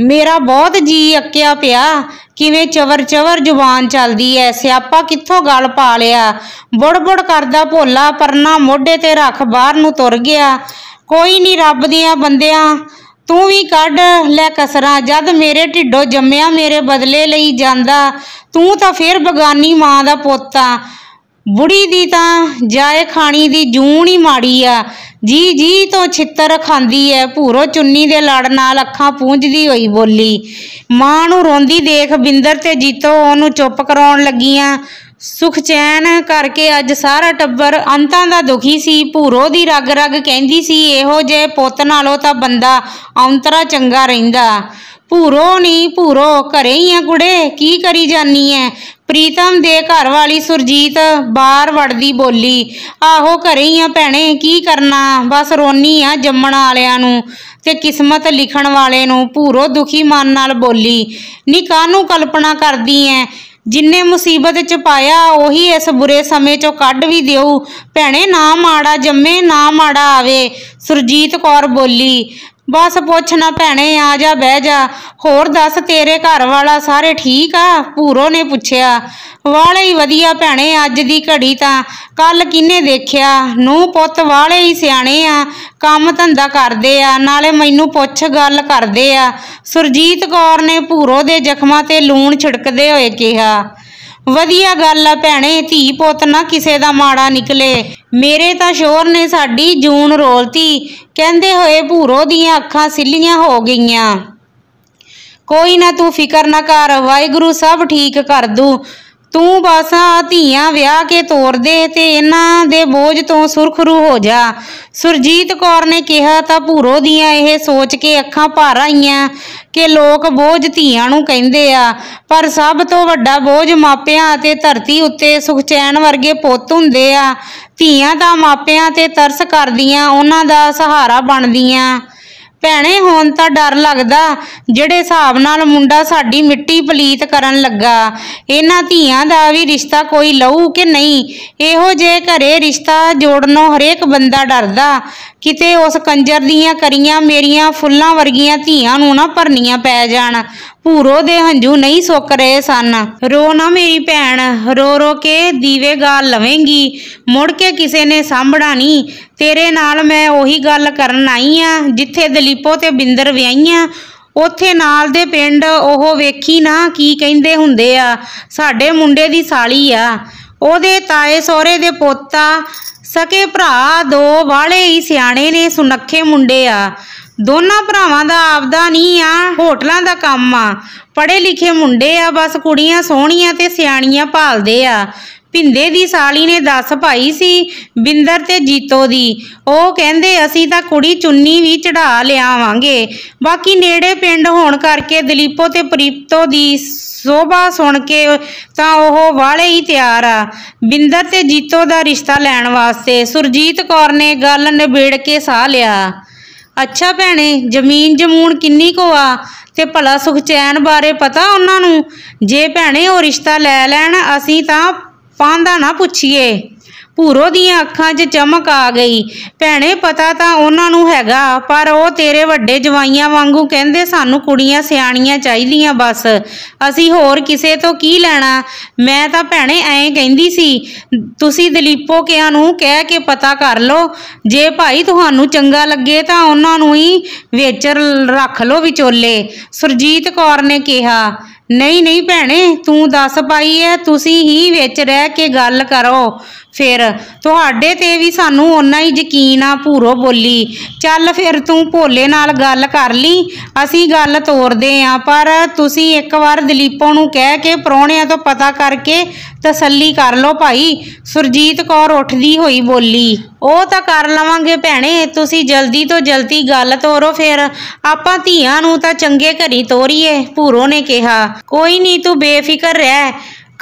ਮੇਰਾ ਬਹੁਤ ਜੀ ਅੱਕਿਆ ਪਿਆ ਕਿਵੇਂ ਚਵਰ ਚਵਰ ਜ਼ੁਬਾਨ ਚੱਲਦੀ ਐ ਸਿਆਪਾ ਕਿੱਥੋਂ ਗੱਲ ਪਾ ਲਿਆ ਬੁੜਬੁੜ ਕਰਦਾ ਭੋਲਾ ਪਰਨਾ ਮੋਢੇ ਤੇ ਰੱਖ ਬਾਹਰ ਨੂੰ ਤੁਰ ਗਿਆ ਕੋਈ ਨਹੀਂ ਰੱਬ ਦੀਆਂ ਬੰਦਿਆਂ ਤੂੰ ਵੀ ਕੱਢ ਲੈ ਕਸਰਾ ਜਦ ਮੇਰੇ ਢਿੱਡੋਂ ਜੰਮਿਆ ਮੇਰੇ ਬਦਲੇ ਲਈ ਜਾਂਦਾ ਤੂੰ ਤਾਂ ਫੇਰ ਬਗਾਨੀ ਮਾਂ ਦਾ ਪੁੱਤ ਆ ਬੁੜੀ ਦੀ ਤਾਂ ਜਾਏ ਖਾਣੀ ਦੀ ਜੂਣ ਹੀ ਮਾੜੀ ਆ ਜੀ ਜੀ ਤੋਂ ਛਿੱਤਰ ਖਾਂਦੀ ਐ ਭੂਰੋ ਚੁੰਨੀ ਦੇ ਲੜ ਨਾਲ ਅੱਖਾਂ ਪੂੰਝਦੀ ਹੋਈ ਬੋਲੀ ਮਾਂ ਨੂੰ ਰੋਂਦੀ ਦੇਖ ਬਿੰਦਰ ਤੇ ਜੀਤੋ ਉਹਨੂੰ ਚੁੱਪ ਕਰਾਉਣ ਲੱਗੀਆਂ ਸੁਖਚੈਨ ਕਰਕੇ ਅੱਜ ਸਾਰਾ ਟੱਬਰ ਅੰਤਾਂ ਦਾ ਦੁਖੀ ਸੀ ਭੂਰੋ ਦੀ ਰਗ ਰਗ ਕਹਿੰਦੀ ਸੀ ਇਹੋ ਜੇ ਪੁੱਤ ਨਾਲੋਂ ਤਾਂ ਬੰਦਾ ਔਂਤਰਾ ਚੰਗਾ ਰਹਿੰਦਾ ਭੂਰੋ ਨਹੀਂ ਭੂਰੋ ਘਰੇ ਹੀ ਆ ਗੁੜੇ ਕੀ ਕਰੀ ਜਾਨੀ ਐ ਪ੍ਰੀਤਮ ਦੇ ਘਰ ਵਾਲੀ ਸੁਰਜੀਤ ਬਾਹਰ ਵੜਦੀ ਬੋਲੀ ਆਹੋ ਘਰੇ ਹੀ ਆ ਭੈਣੇ ਕੀ ਕਰਨਾ ਬਸ ਰੋਨੀ ਆ ਜੰਮਣ ਵਾਲਿਆਂ ਨੂੰ ਤੇ ਕਿਸਮਤ ਲਿਖਣ ਵਾਲੇ ਨੂੰ ਭੂਰੋ ਦੁਖੀ ਮਨ ਨਾਲ ਬੋਲੀ ਨੀ ਕਾਹਨੂੰ ਕਲਪਨਾ ਕਰਦੀ ਐ ਜਿੰਨੇ ਮੁਸੀਬਤ ਚ ਪਾਇਆ ਉਹੀ ਇਸ ਬੁਰੇ ਸਮੇਂ ਚੋਂ ਕੱਢ ਵੀ ਦਿਓ ਭੈਣੇ ਨਾ ਮਾੜਾ ਜੰਮੇ ਨਾ ਮਾੜਾ ਆਵੇ ਸੁਰਜੀਤ ਕੌਰ ਬੋਲੀ ਬਸ ਪੁੱਛ ਨਾ ਭੈਣੇ ਆ ਜਾ ਬਹਿ ਜਾ ਹੋਰ ਦੱਸ ਤੇਰੇ ਘਰ ਵਾਲਾ ਸਾਰੇ ਠੀਕ ਆ ਭੂਰੋ ਨੇ ਪੁੱਛਿਆ ਵਾਲੇ ਹੀ ਵਧੀਆ ਭੈਣੇ ਅੱਜ ਦੀ ਘੜੀ ਤਾਂ ਕੱਲ ਕਿਨੇ ਦੇਖਿਆ ਨੂੰ ਪੁੱਤ ਵਾਲੇ ਹੀ ਸਿਆਣੇ ਆ ਕੰਮ ਧੰਦਾ ਕਰਦੇ ਆ ਨਾਲੇ ਮੈਨੂੰ ਪੁੱਛ ਗੱਲ ਕਰਦੇ ਆ ਸੁਰਜੀਤ ਕੌਰ ਨੇ ਭੂਰੋ ਦੇ ਜ਼ਖਮਾਂ ਤੇ ਲੂਣ ਛਿੜਕਦੇ ਹੋਏ ਕਿਹਾ ਵਧੀਆ ਗੱਲ ਆ ਭੈਣੇ ਧੀ ਪੁੱਤ ਨਾ ਕਿਸੇ ਦਾ ਮਾੜਾ ਨਿਕਲੇ ਮੇਰੇ ਤਾਂ ਸ਼ੋਰ ਨੇ ਸਾਡੀ ਜੂਨ ਰੋਲਤੀ ਕਹਿੰਦੇ ਹੋਏ ਭੂਰੋ ਦੀਆਂ ਅੱਖਾਂ ਸਿੱਲੀਆਂ ਹੋ ਗਈਆਂ ਕੋਈ ਨਾ ਤੂੰ ਫਿਕਰ ਨਾ ਕਰ ਵਾਹਿਗੁਰੂ ਸਭ ਠੀਕ ਕਰ ਦੂ ਤੂੰ ਬਸ ਧੀਆਂ ਵਿਆਹ ਕੇ ਤੋਰ ਦੇ ਤੇ ਇਹਨਾਂ ਦੇ ਬੋਝ ਤੋਂ ਸੁਰਖਰੂ ਹੋ ਜਾ ਸੁਰਜੀਤ ਕੌਰ ਨੇ ਕਿਹਾ ਤਾਂ ਭੂਰੋ ਦੀਆਂ ਇਹ ਸੋਚ ਕੇ ਅੱਖਾਂ ਭਰ ਆਈਆਂ ਕਿ ਲੋਕ ਬੋਝ ਧੀਆਂ ਨੂੰ ਕਹਿੰਦੇ ਆ ਪਰ ਸਭ ਤੋਂ ਵੱਡਾ ਬੋਝ ਮਾਪਿਆਂ ਅਤੇ ਧਰਤੀ ਉੱਤੇ ਸੁਖਚੈਨ ਵਰਗੇ ਪੁੱਤ ਹੁੰਦੇ ਆ ਧੀਆਂ ਤਾਂ ਮਾਪਿਆਂ ਤੇ ਤਰਸ ਕਰਦੀਆਂ ਉਹਨਾਂ ਦਾ ਸਹਾਰਾ ਬਣਦੀਆਂ ਭੈਣੇ ਹੁਣ ਤਾਂ ਡਰ ਲੱਗਦਾ ਜਿਹੜੇ ਹਿਸਾਬ ਨਾਲ ਮੁੰਡਾ ਸਾਡੀ ਮਿੱਟੀ ਪਲੀਤ ਕਰਨ ਲੱਗਾ ਇਹਨਾਂ ਧੀਆਂ ਦਾ ਵੀ ਰਿਸ਼ਤਾ ਕੋਈ ਲਊ ਕਿ ਨਹੀਂ ਇਹੋ ਜੇ ਘਰੇ ਰਿਸ਼ਤਾ ਜੋੜਨੋਂ ਹਰੇਕ ਬੰਦਾ ਡਰਦਾ ਕਿਤੇ ਉਸ ਕੰਜਰ ਦੀਆਂ ਕਰੀਆਂ ਮੇਰੀਆਂ ਫੁੱਲਾਂ ਵਰਗੀਆਂ ਧੀਆਂ ਨੂੰ ਨਾ ਭਰਨੀਆਂ ਪੈ ਜਾਣ ਭੂਰੋ ਦੇ ਹੰਝੂ ਨਹੀਂ ਸੁੱਕ ਰਹੇ ਸਨ ਰੋ ਨਾ ਮੇਰੀ ਭੈਣ ਰੋ ਰੋ ਕੇ ਦੀਵੇ ਗਾਲ ਲਵੇਂਗੀ ਮੁੜ ਕੇ ਕਿਸੇ ਨੇ ਸਾਂਭਣਾ ਨਹੀਂ ਤੇਰੇ ਨਾਲ ਮੈਂ ਉਹੀ ਗੱਲ ਕਰਨ ਆਈ ਆ ਜਿੱਥੇ ਦਲੀਪੋ ਤੇ ਬਿੰਦਰ ਵਿਆਹੀਆਂ ਉਥੇ ਨਾਲ ਦੇ ਪਿੰਡ ਉਹ ਵੇਖੀ ਨਾ ਕੀ ਕਹਿੰਦੇ ਹੁੰਦੇ ਆ ਸਾਡੇ ਮੁੰਡੇ ਦੀ ਸਾਲੀ ਆ ਉਹਦੇ ਤਾਏ ਸਹੁਰੇ ਦੇ ਪੋਤਾ ਸਕੇ ਭਰਾ ਦੋ ਵਾਲੇ ਹੀ ਸਿਆਣੇ ਨੇ ਸੁਨੱਖੇ ਮੁੰਡੇ ਆ ਦੋਨਾਂ ਭਰਾਵਾਂ ਦਾ ਆਪਦਾ ਨਹੀਂ ਆ ਹੋਟਲਾਂ ਦਾ ਕੰਮ ਆ ਪੜੇ ਲਿਖੇ ਮੁੰਡੇ ਆ ਬਸ ਕੁੜੀਆਂ ਸੋਹਣੀਆਂ ਤੇ ਸਿਆਣੀਆਂ ਭਾਲਦੇ ਆ ਭਿੰਦੇ ਦੀ ਸਾਲੀ ਨੇ ਦੱਸ ਪਾਈ ਸੀ ਬਿੰਦਰ ਤੇ ਜੀਤੋ ਦੀ ਉਹ ਕਹਿੰਦੇ ਅਸੀਂ ਤਾਂ ਕੁੜੀ ਚੁੰਨੀ ਵੀ ਚੜਾ ਲਿਆਵਾਂਗੇ ਬਾਕੀ ਨੇੜੇ ਪਿੰਡ ਹੋਣ ਕਰਕੇ ਦਲੀਪੋ ਤੇ ਪ੍ਰੀਪਤੋ ਦੀ ਸੋਭਾ ਸੁਣ ਕੇ ਤਾਂ ਉਹ ਵਾਲੇ ਹੀ ਤਿਆਰ ਆ ਬਿੰਦਰ ਤੇ ਜੀਤੋ ਦਾ ਰਿਸ਼ਤਾ ਲੈਣ ਵਾਸਤੇ ਸੁਰਜੀਤ ਕੌਰ ਨੇ ਗੱਲ ਨਿਬੇੜ ਕੇ ਸਾਹ ਲਿਆ ਅੱਛਾ ਭੈਣੇ ਜ਼ਮੀਨ ਜਮੂਨ ਕਿੰਨੀ ਕੋ ਆ ਤੇ ਭਲਾ ਸੁਖ ਚੈਨ ਬਾਰੇ ਪਤਾ ਉਹਨਾਂ ਨੂੰ ਜੇ ਭੈਣੇ ਉਹ ਰਿਸ਼ਤਾ ਲੈ ਲੈਣ ਅਸੀਂ ਤਾਂ ਪਾਂਦਾ ਨਾ ਪੁੱਛੀਏ ਭੂਰੋ ਦੀਆਂ ਅੱਖਾਂ 'ਚ ਚਮਕ ਆ ਗਈ ਭੈਣੇ ਪਤਾ ਤਾਂ ਉਹਨਾਂ ਨੂੰ ਹੈਗਾ ਪਰ ਉਹ ਤੇਰੇ ਵੱਡੇ ਜਵਾਈਆਂ ਵਾਂਗੂ ਕਹਿੰਦੇ ਸਾਨੂੰ ਕੁੜੀਆਂ ਸਿਆਣੀਆਂ ਚਾਹੀਦੀਆਂ ਬਸ ਅਸੀਂ ਹੋਰ ਕਿਸੇ ਤੋਂ ਕੀ ਲੈਣਾ ਮੈਂ ਤਾਂ ਭੈਣੇ ਐਂ ਕਹਿੰਦੀ ਸੀ ਤੁਸੀਂ ਦਲੀਪੋ ਕਿਆਂ ਨੂੰ ਕਹਿ ਕੇ ਪਤਾ ਕਰ ਲਓ ਜੇ ਭਾਈ ਤੁਹਾਨੂੰ ਚੰਗਾ ਲੱਗੇ ਤਾਂ ਉਹਨਾਂ ਨੂੰ ਹੀ ਵੇਚਰ ਰੱਖ ਲਓ ਵਿਚੋਲੇ ਸੁਰਜੀਤ ਕੌਰ ਨੇ ਕਿਹਾ ਨਹੀਂ ਨਹੀਂ ਭੈਣੇ ਤੂੰ ਦੱਸ ਪਾਈ ਐ ਤੁਸੀਂ ਹੀ ਵਿੱਚ ਰਹਿ ਕੇ ਗੱਲ ਕਰੋ ਫਿਰ ਤੁਹਾਡੇ ਤੇ ਵੀ ਸਾਨੂੰ ਓਨਾ ਹੀ ਯਕੀਨ ਆ ਭੂਰੋ ਬੋਲੀ ਚੱਲ ਫਿਰ ਤੂੰ ਭੋਲੇ ਨਾਲ ਗੱਲ ਕਰ ਲਈ ਅਸੀਂ ਗੱਲ ਤੋਰਦੇ ਆ ਪਰ ਤੁਸੀਂ ਇੱਕ ਵਾਰ ਦਲੀਪੋ ਨੂੰ ਕਹਿ ਕੇ ਪਰੋਣਿਆਂ ਤੋਂ ਪਤਾ ਕਰਕੇ ਤਸੱਲੀ ਕਰ ਲਓ ਭਾਈ ਸੁਰਜੀਤ ਕੌਰ ਉੱਠਦੀ ਹੋਈ ਬੋਲੀ ਉਹ ਤਾਂ ਕਰ ਲਵਾਂਗੇ ਭੈਣੇ ਤੁਸੀਂ ਜਲਦੀ ਤੋਂ ਜਲਦੀ ਗੱਲ ਤੋਰੋ ਫਿਰ ਆਪਾਂ ਧੀਆਂ ਨੂੰ ਤਾਂ ਚੰਗੇ ਘਰੀ ਤੋਰੀਏ ਭੂਰੋ ਨੇ ਕਿਹਾ ਕੋਈ ਨਹੀਂ ਤੂੰ ਬੇਫਿਕਰ ਰਹਿ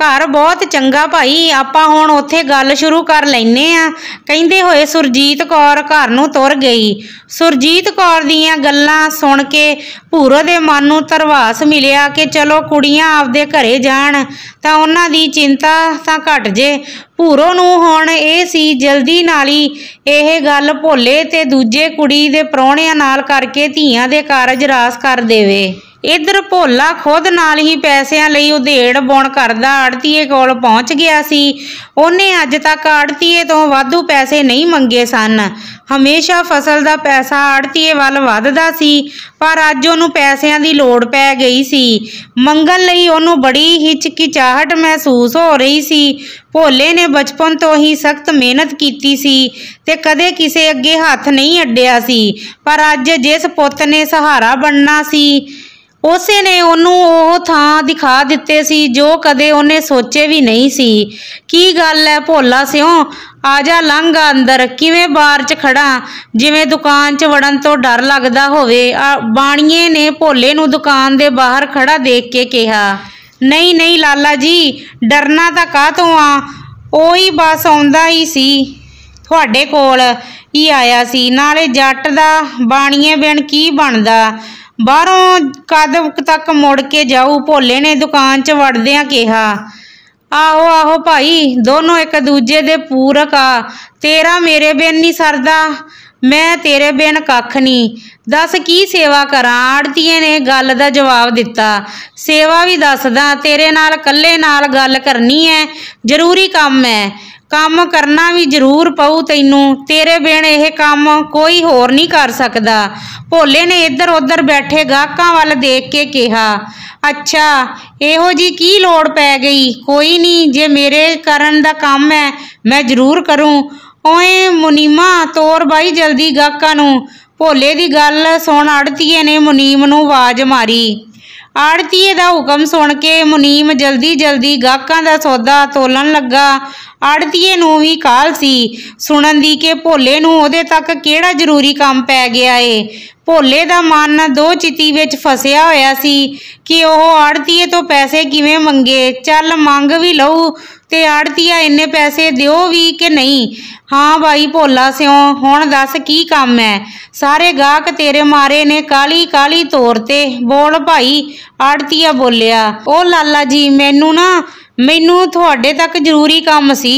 ਘਰ ਬਹੁਤ ਚੰਗਾ ਭਾਈ ਆਪਾਂ ਹੁਣ ਉੱਥੇ ਗੱਲ ਸ਼ੁਰੂ ਕਰ ਲੈਨੇ ਆ ਕਹਿੰਦੇ ਹੋਏ ਸੁਰਜੀਤ ਕੌਰ ਘਰ ਨੂੰ ਤੁਰ ਗਈ ਸੁਰਜੀਤ ਕੌਰ ਦੀਆਂ ਗੱਲਾਂ ਸੁਣ ਕੇ ਭੂਰੋ ਦੇ ਮਨ ਨੂੰ ਤਰਵਾਸ ਮਿਲਿਆ ਕਿ ਚਲੋ ਕੁੜੀਆਂ ਆਪਦੇ ਘਰੇ ਜਾਣ ਤਾਂ ਉਹਨਾਂ ਦੀ ਚਿੰਤਾ ਤਾਂ ਘਟ ਜੇ ਭੂਰੋ ਨੂੰ ਹੁਣ ਇਹ ਸੀ ਜਲਦੀ ਨਾਲ ਹੀ ਇਹ ਗੱਲ ਭੋਲੇ ਤੇ ਦੂਜੇ ਕੁੜੀ ਦੇ ਪ੍ਰਾਹੁਣਿਆਂ ਨਾਲ ਕਰਕੇ ਧੀਆਂ ਦੇ ਕਾਰਜ ਰਾਸ ਕਰ ਦੇਵੇ ਇਧਰ ਭੋਲਾ ਖੁਦ ਨਾਲ ਹੀ ਪੈਸਿਆਂ ਲਈ ਉਧੇੜ ਬੁਣ ਕਰਦਾ ਆੜਤੀਏ ਕੋਲ ਪਹੁੰਚ ਗਿਆ ਸੀ ਉਹਨੇ ਅੱਜ ਤੱਕ ਆੜਤੀਏ ਤੋਂ ਵਾਧੂ ਪੈਸੇ ਨਹੀਂ ਮੰਗੇ ਸਨ ਹਮੇਸ਼ਾ ਫਸਲ ਦਾ ਪੈਸਾ ਆੜਤੀਏ ਵੱਲ ਵੱਧਦਾ ਸੀ ਪਰ ਅੱਜ ਉਹਨੂੰ ਪੈਸਿਆਂ ਦੀ ਲੋੜ ਪੈ ਗਈ ਸੀ ਮੰਗਣ ਲਈ ਉਹਨੂੰ ਬੜੀ ਹਿਚਕਿਚਾਹਟ ਮਹਿਸੂਸ ਹੋ ਰਹੀ ਸੀ ਭੋਲੇ ਨੇ ਬਚਪਨ ਤੋਂ ਹੀ ਸਖਤ ਮਿਹਨਤ ਕੀਤੀ ਸੀ ਤੇ ਕਦੇ ਕਿਸੇ ਅੱਗੇ ਹੱਥ ਨਹੀਂ ਅੱਡਿਆ ਸੀ ਪਰ ਅੱਜ ਜਿਸ ਪੁੱਤ ਨੇ ਸਹਾਰਾ ਬਣਨਾ ਸੀ ਉਸੇ ਨੇ ਉਹਨੂੰ ਉਹ ਥਾਂ ਦਿਖਾ ਦਿੱਤੇ ਸੀ ਜੋ ਕਦੇ ਉਹਨੇ ਸੋਚੇ ਵੀ ਨਹੀਂ ਸੀ ਕੀ ਗੱਲ ਐ ਭੋਲਾ ਸਿਓ ਆ ਜਾ ਲੰਘ ਅੰਦਰ ਕਿਵੇਂ ਬਾਰ 'ਚ ਖੜਾ ਜਿਵੇਂ ਦੁਕਾਨ 'ਚ ਵੜਨ ਤੋਂ ਡਰ ਲੱਗਦਾ ਹੋਵੇ ਬਾਣੀਏ ਨੇ ਭੋਲੇ ਨੂੰ ਦੁਕਾਨ ਦੇ ਬਾਹਰ ਖੜਾ ਦੇਖ ਕੇ ਕਿਹਾ ਨਹੀਂ ਨਹੀਂ ਲਾਲਾ ਜੀ ਡਰਨਾ ਤਾਂ ਕਾਹਤੋਂ ਆ ਉਹੀ ਬਸ ਆਉਂਦਾ ਹੀ ਸੀ ਤੁਹਾਡੇ ਕੋਲ ਹੀ ਆਇਆ ਸੀ ਨਾਲੇ ਜੱਟ ਦਾ ਬਾਣੀਏ ਬਿਨ ਕੀ ਬਣਦਾ ਬਾਹਰੋਂ ਕਦਮ ਤੱਕ ਮੁੜ ਕੇ ਜਾਉ ਭੋਲੇ ਨੇ ਦੁਕਾਨ 'ਚ ਵੜਦਿਆਂ ਕਿਹਾ ਆਹੋ ਆਹੋ ਭਾਈ ਦੋਨੋਂ ਇੱਕ ਦੂਜੇ ਦੇ ਪੂਰਕ ਆ ਤੇਰਾ ਮੇਰੇ ਬਿਨ ਨਹੀਂ ਸਰਦਾ ਮੈਂ ਤੇਰੇ ਬਿਨ ਕੱਖ ਨਹੀਂ ਦੱਸ ਕੀ ਸੇਵਾ ਕਰਾਂ ਆੜਤੀਏ ਨੇ ਗੱਲ ਦਾ ਜਵਾਬ ਦਿੱਤਾ ਸੇਵਾ ਵੀ ਦੱਸਦਾ ਤੇਰੇ ਨਾਲ ਕੱਲੇ ਨਾਲ ਗੱਲ ਕਰਨੀ ਐ ਜ਼ਰੂਰੀ ਕੰਮ ਐ ਕੰਮ ਕਰਨਾ ਵੀ ਜ਼ਰੂਰ ਪਊ ਤੈਨੂੰ ਤੇਰੇ ਬਿਨ ਇਹ ਕੰਮ ਕੋਈ ਹੋਰ ਨਹੀਂ ਕਰ ਸਕਦਾ ਭੋਲੇ ਨੇ ਇੱਧਰ ਉੱਧਰ ਬੈਠੇ ਗਾਹਕਾਂ ਵੱਲ ਦੇਖ ਕੇ ਕਿਹਾ ਅੱਛਾ ਇਹੋ ਜੀ ਕੀ ਲੋੜ ਪੈ ਗਈ ਕੋਈ ਨਹੀਂ ਜੇ ਮੇਰੇ ਕਰਨ ਦਾ ਕੰਮ ਹੈ ਮੈਂ ਜ਼ਰੂਰ ਕਰੂੰ ਓਏ ਮੁਨੀਮਾ ਤੋਰ ਬਾਈ ਜਲਦੀ ਗਾਹਕਾਂ ਨੂੰ ਭੋਲੇ ਦੀ ਗੱਲ ਸੁਣ ਅੜਤੀਏ ਨੇ ਮੁਨੀਮ ਨੂੰ ਆਵਾਜ਼ ਮਾਰੀ ਆੜਤੀਏ ਦਾ ਹੁਕਮ ਸੁਣ ਕੇ ਮੁਨੀਮ ਜਲਦੀ ਜਲਦੀ ਗਾਹਕਾਂ ਦਾ ਸੌਦਾ ਤੋਲਣ ਲੱਗਾ ਆੜਤੀਏ ਨੂੰ ਵੀ ਕਾਲ ਸੀ ਸੁਣਨ ਦੀ ਕਿ ਭੋਲੇ ਨੂੰ ਉਹਦੇ ਤੱਕ ਕਿਹੜਾ ਜ਼ਰੂਰੀ ਕੰਮ ਪੈ ਗਿਆ ਏ ਭੋਲੇ ਦਾ ਮਨ ਦੋ ਚਿਤੀ ਵਿੱਚ ਫਸਿਆ ਹੋਇਆ ਸੀ ਕਿ ਉਹ ਆੜਤੀਏ ਤੋਂ ਪੈਸੇ ਕਿਵੇਂ ਮੰਗੇ ਚੱਲ ਮੰਗ ਵੀ ਲਊ ਤੇ ਆੜਤੀਆ ਇੰਨੇ ਪੈਸੇ ਦਿਓ ਵੀ ਕਿ ਨਹੀਂ ਹਾਂ ਭਾਈ ਭੋਲਾ ਸਿਓ ਹੁਣ ਦੱਸ ਕੀ ਕੰਮ ਹੈ ਸਾਰੇ ਗਾਹਕ ਤੇਰੇ ਮਾਰੇ ਨੇ ਕਾਲੀ ਕਾਲੀ ਤੌਰ ਤੇ ਬੋਲ ਭਾਈ ਆੜਤੀਆ ਬੋਲਿਆ ਉਹ ਲਾਲਾ ਜੀ ਮੈਨੂੰ ਨਾ ਮੈਨੂੰ ਤੁਹਾਡੇ ਤੱਕ ਜ਼ਰੂਰੀ ਕੰਮ ਸੀ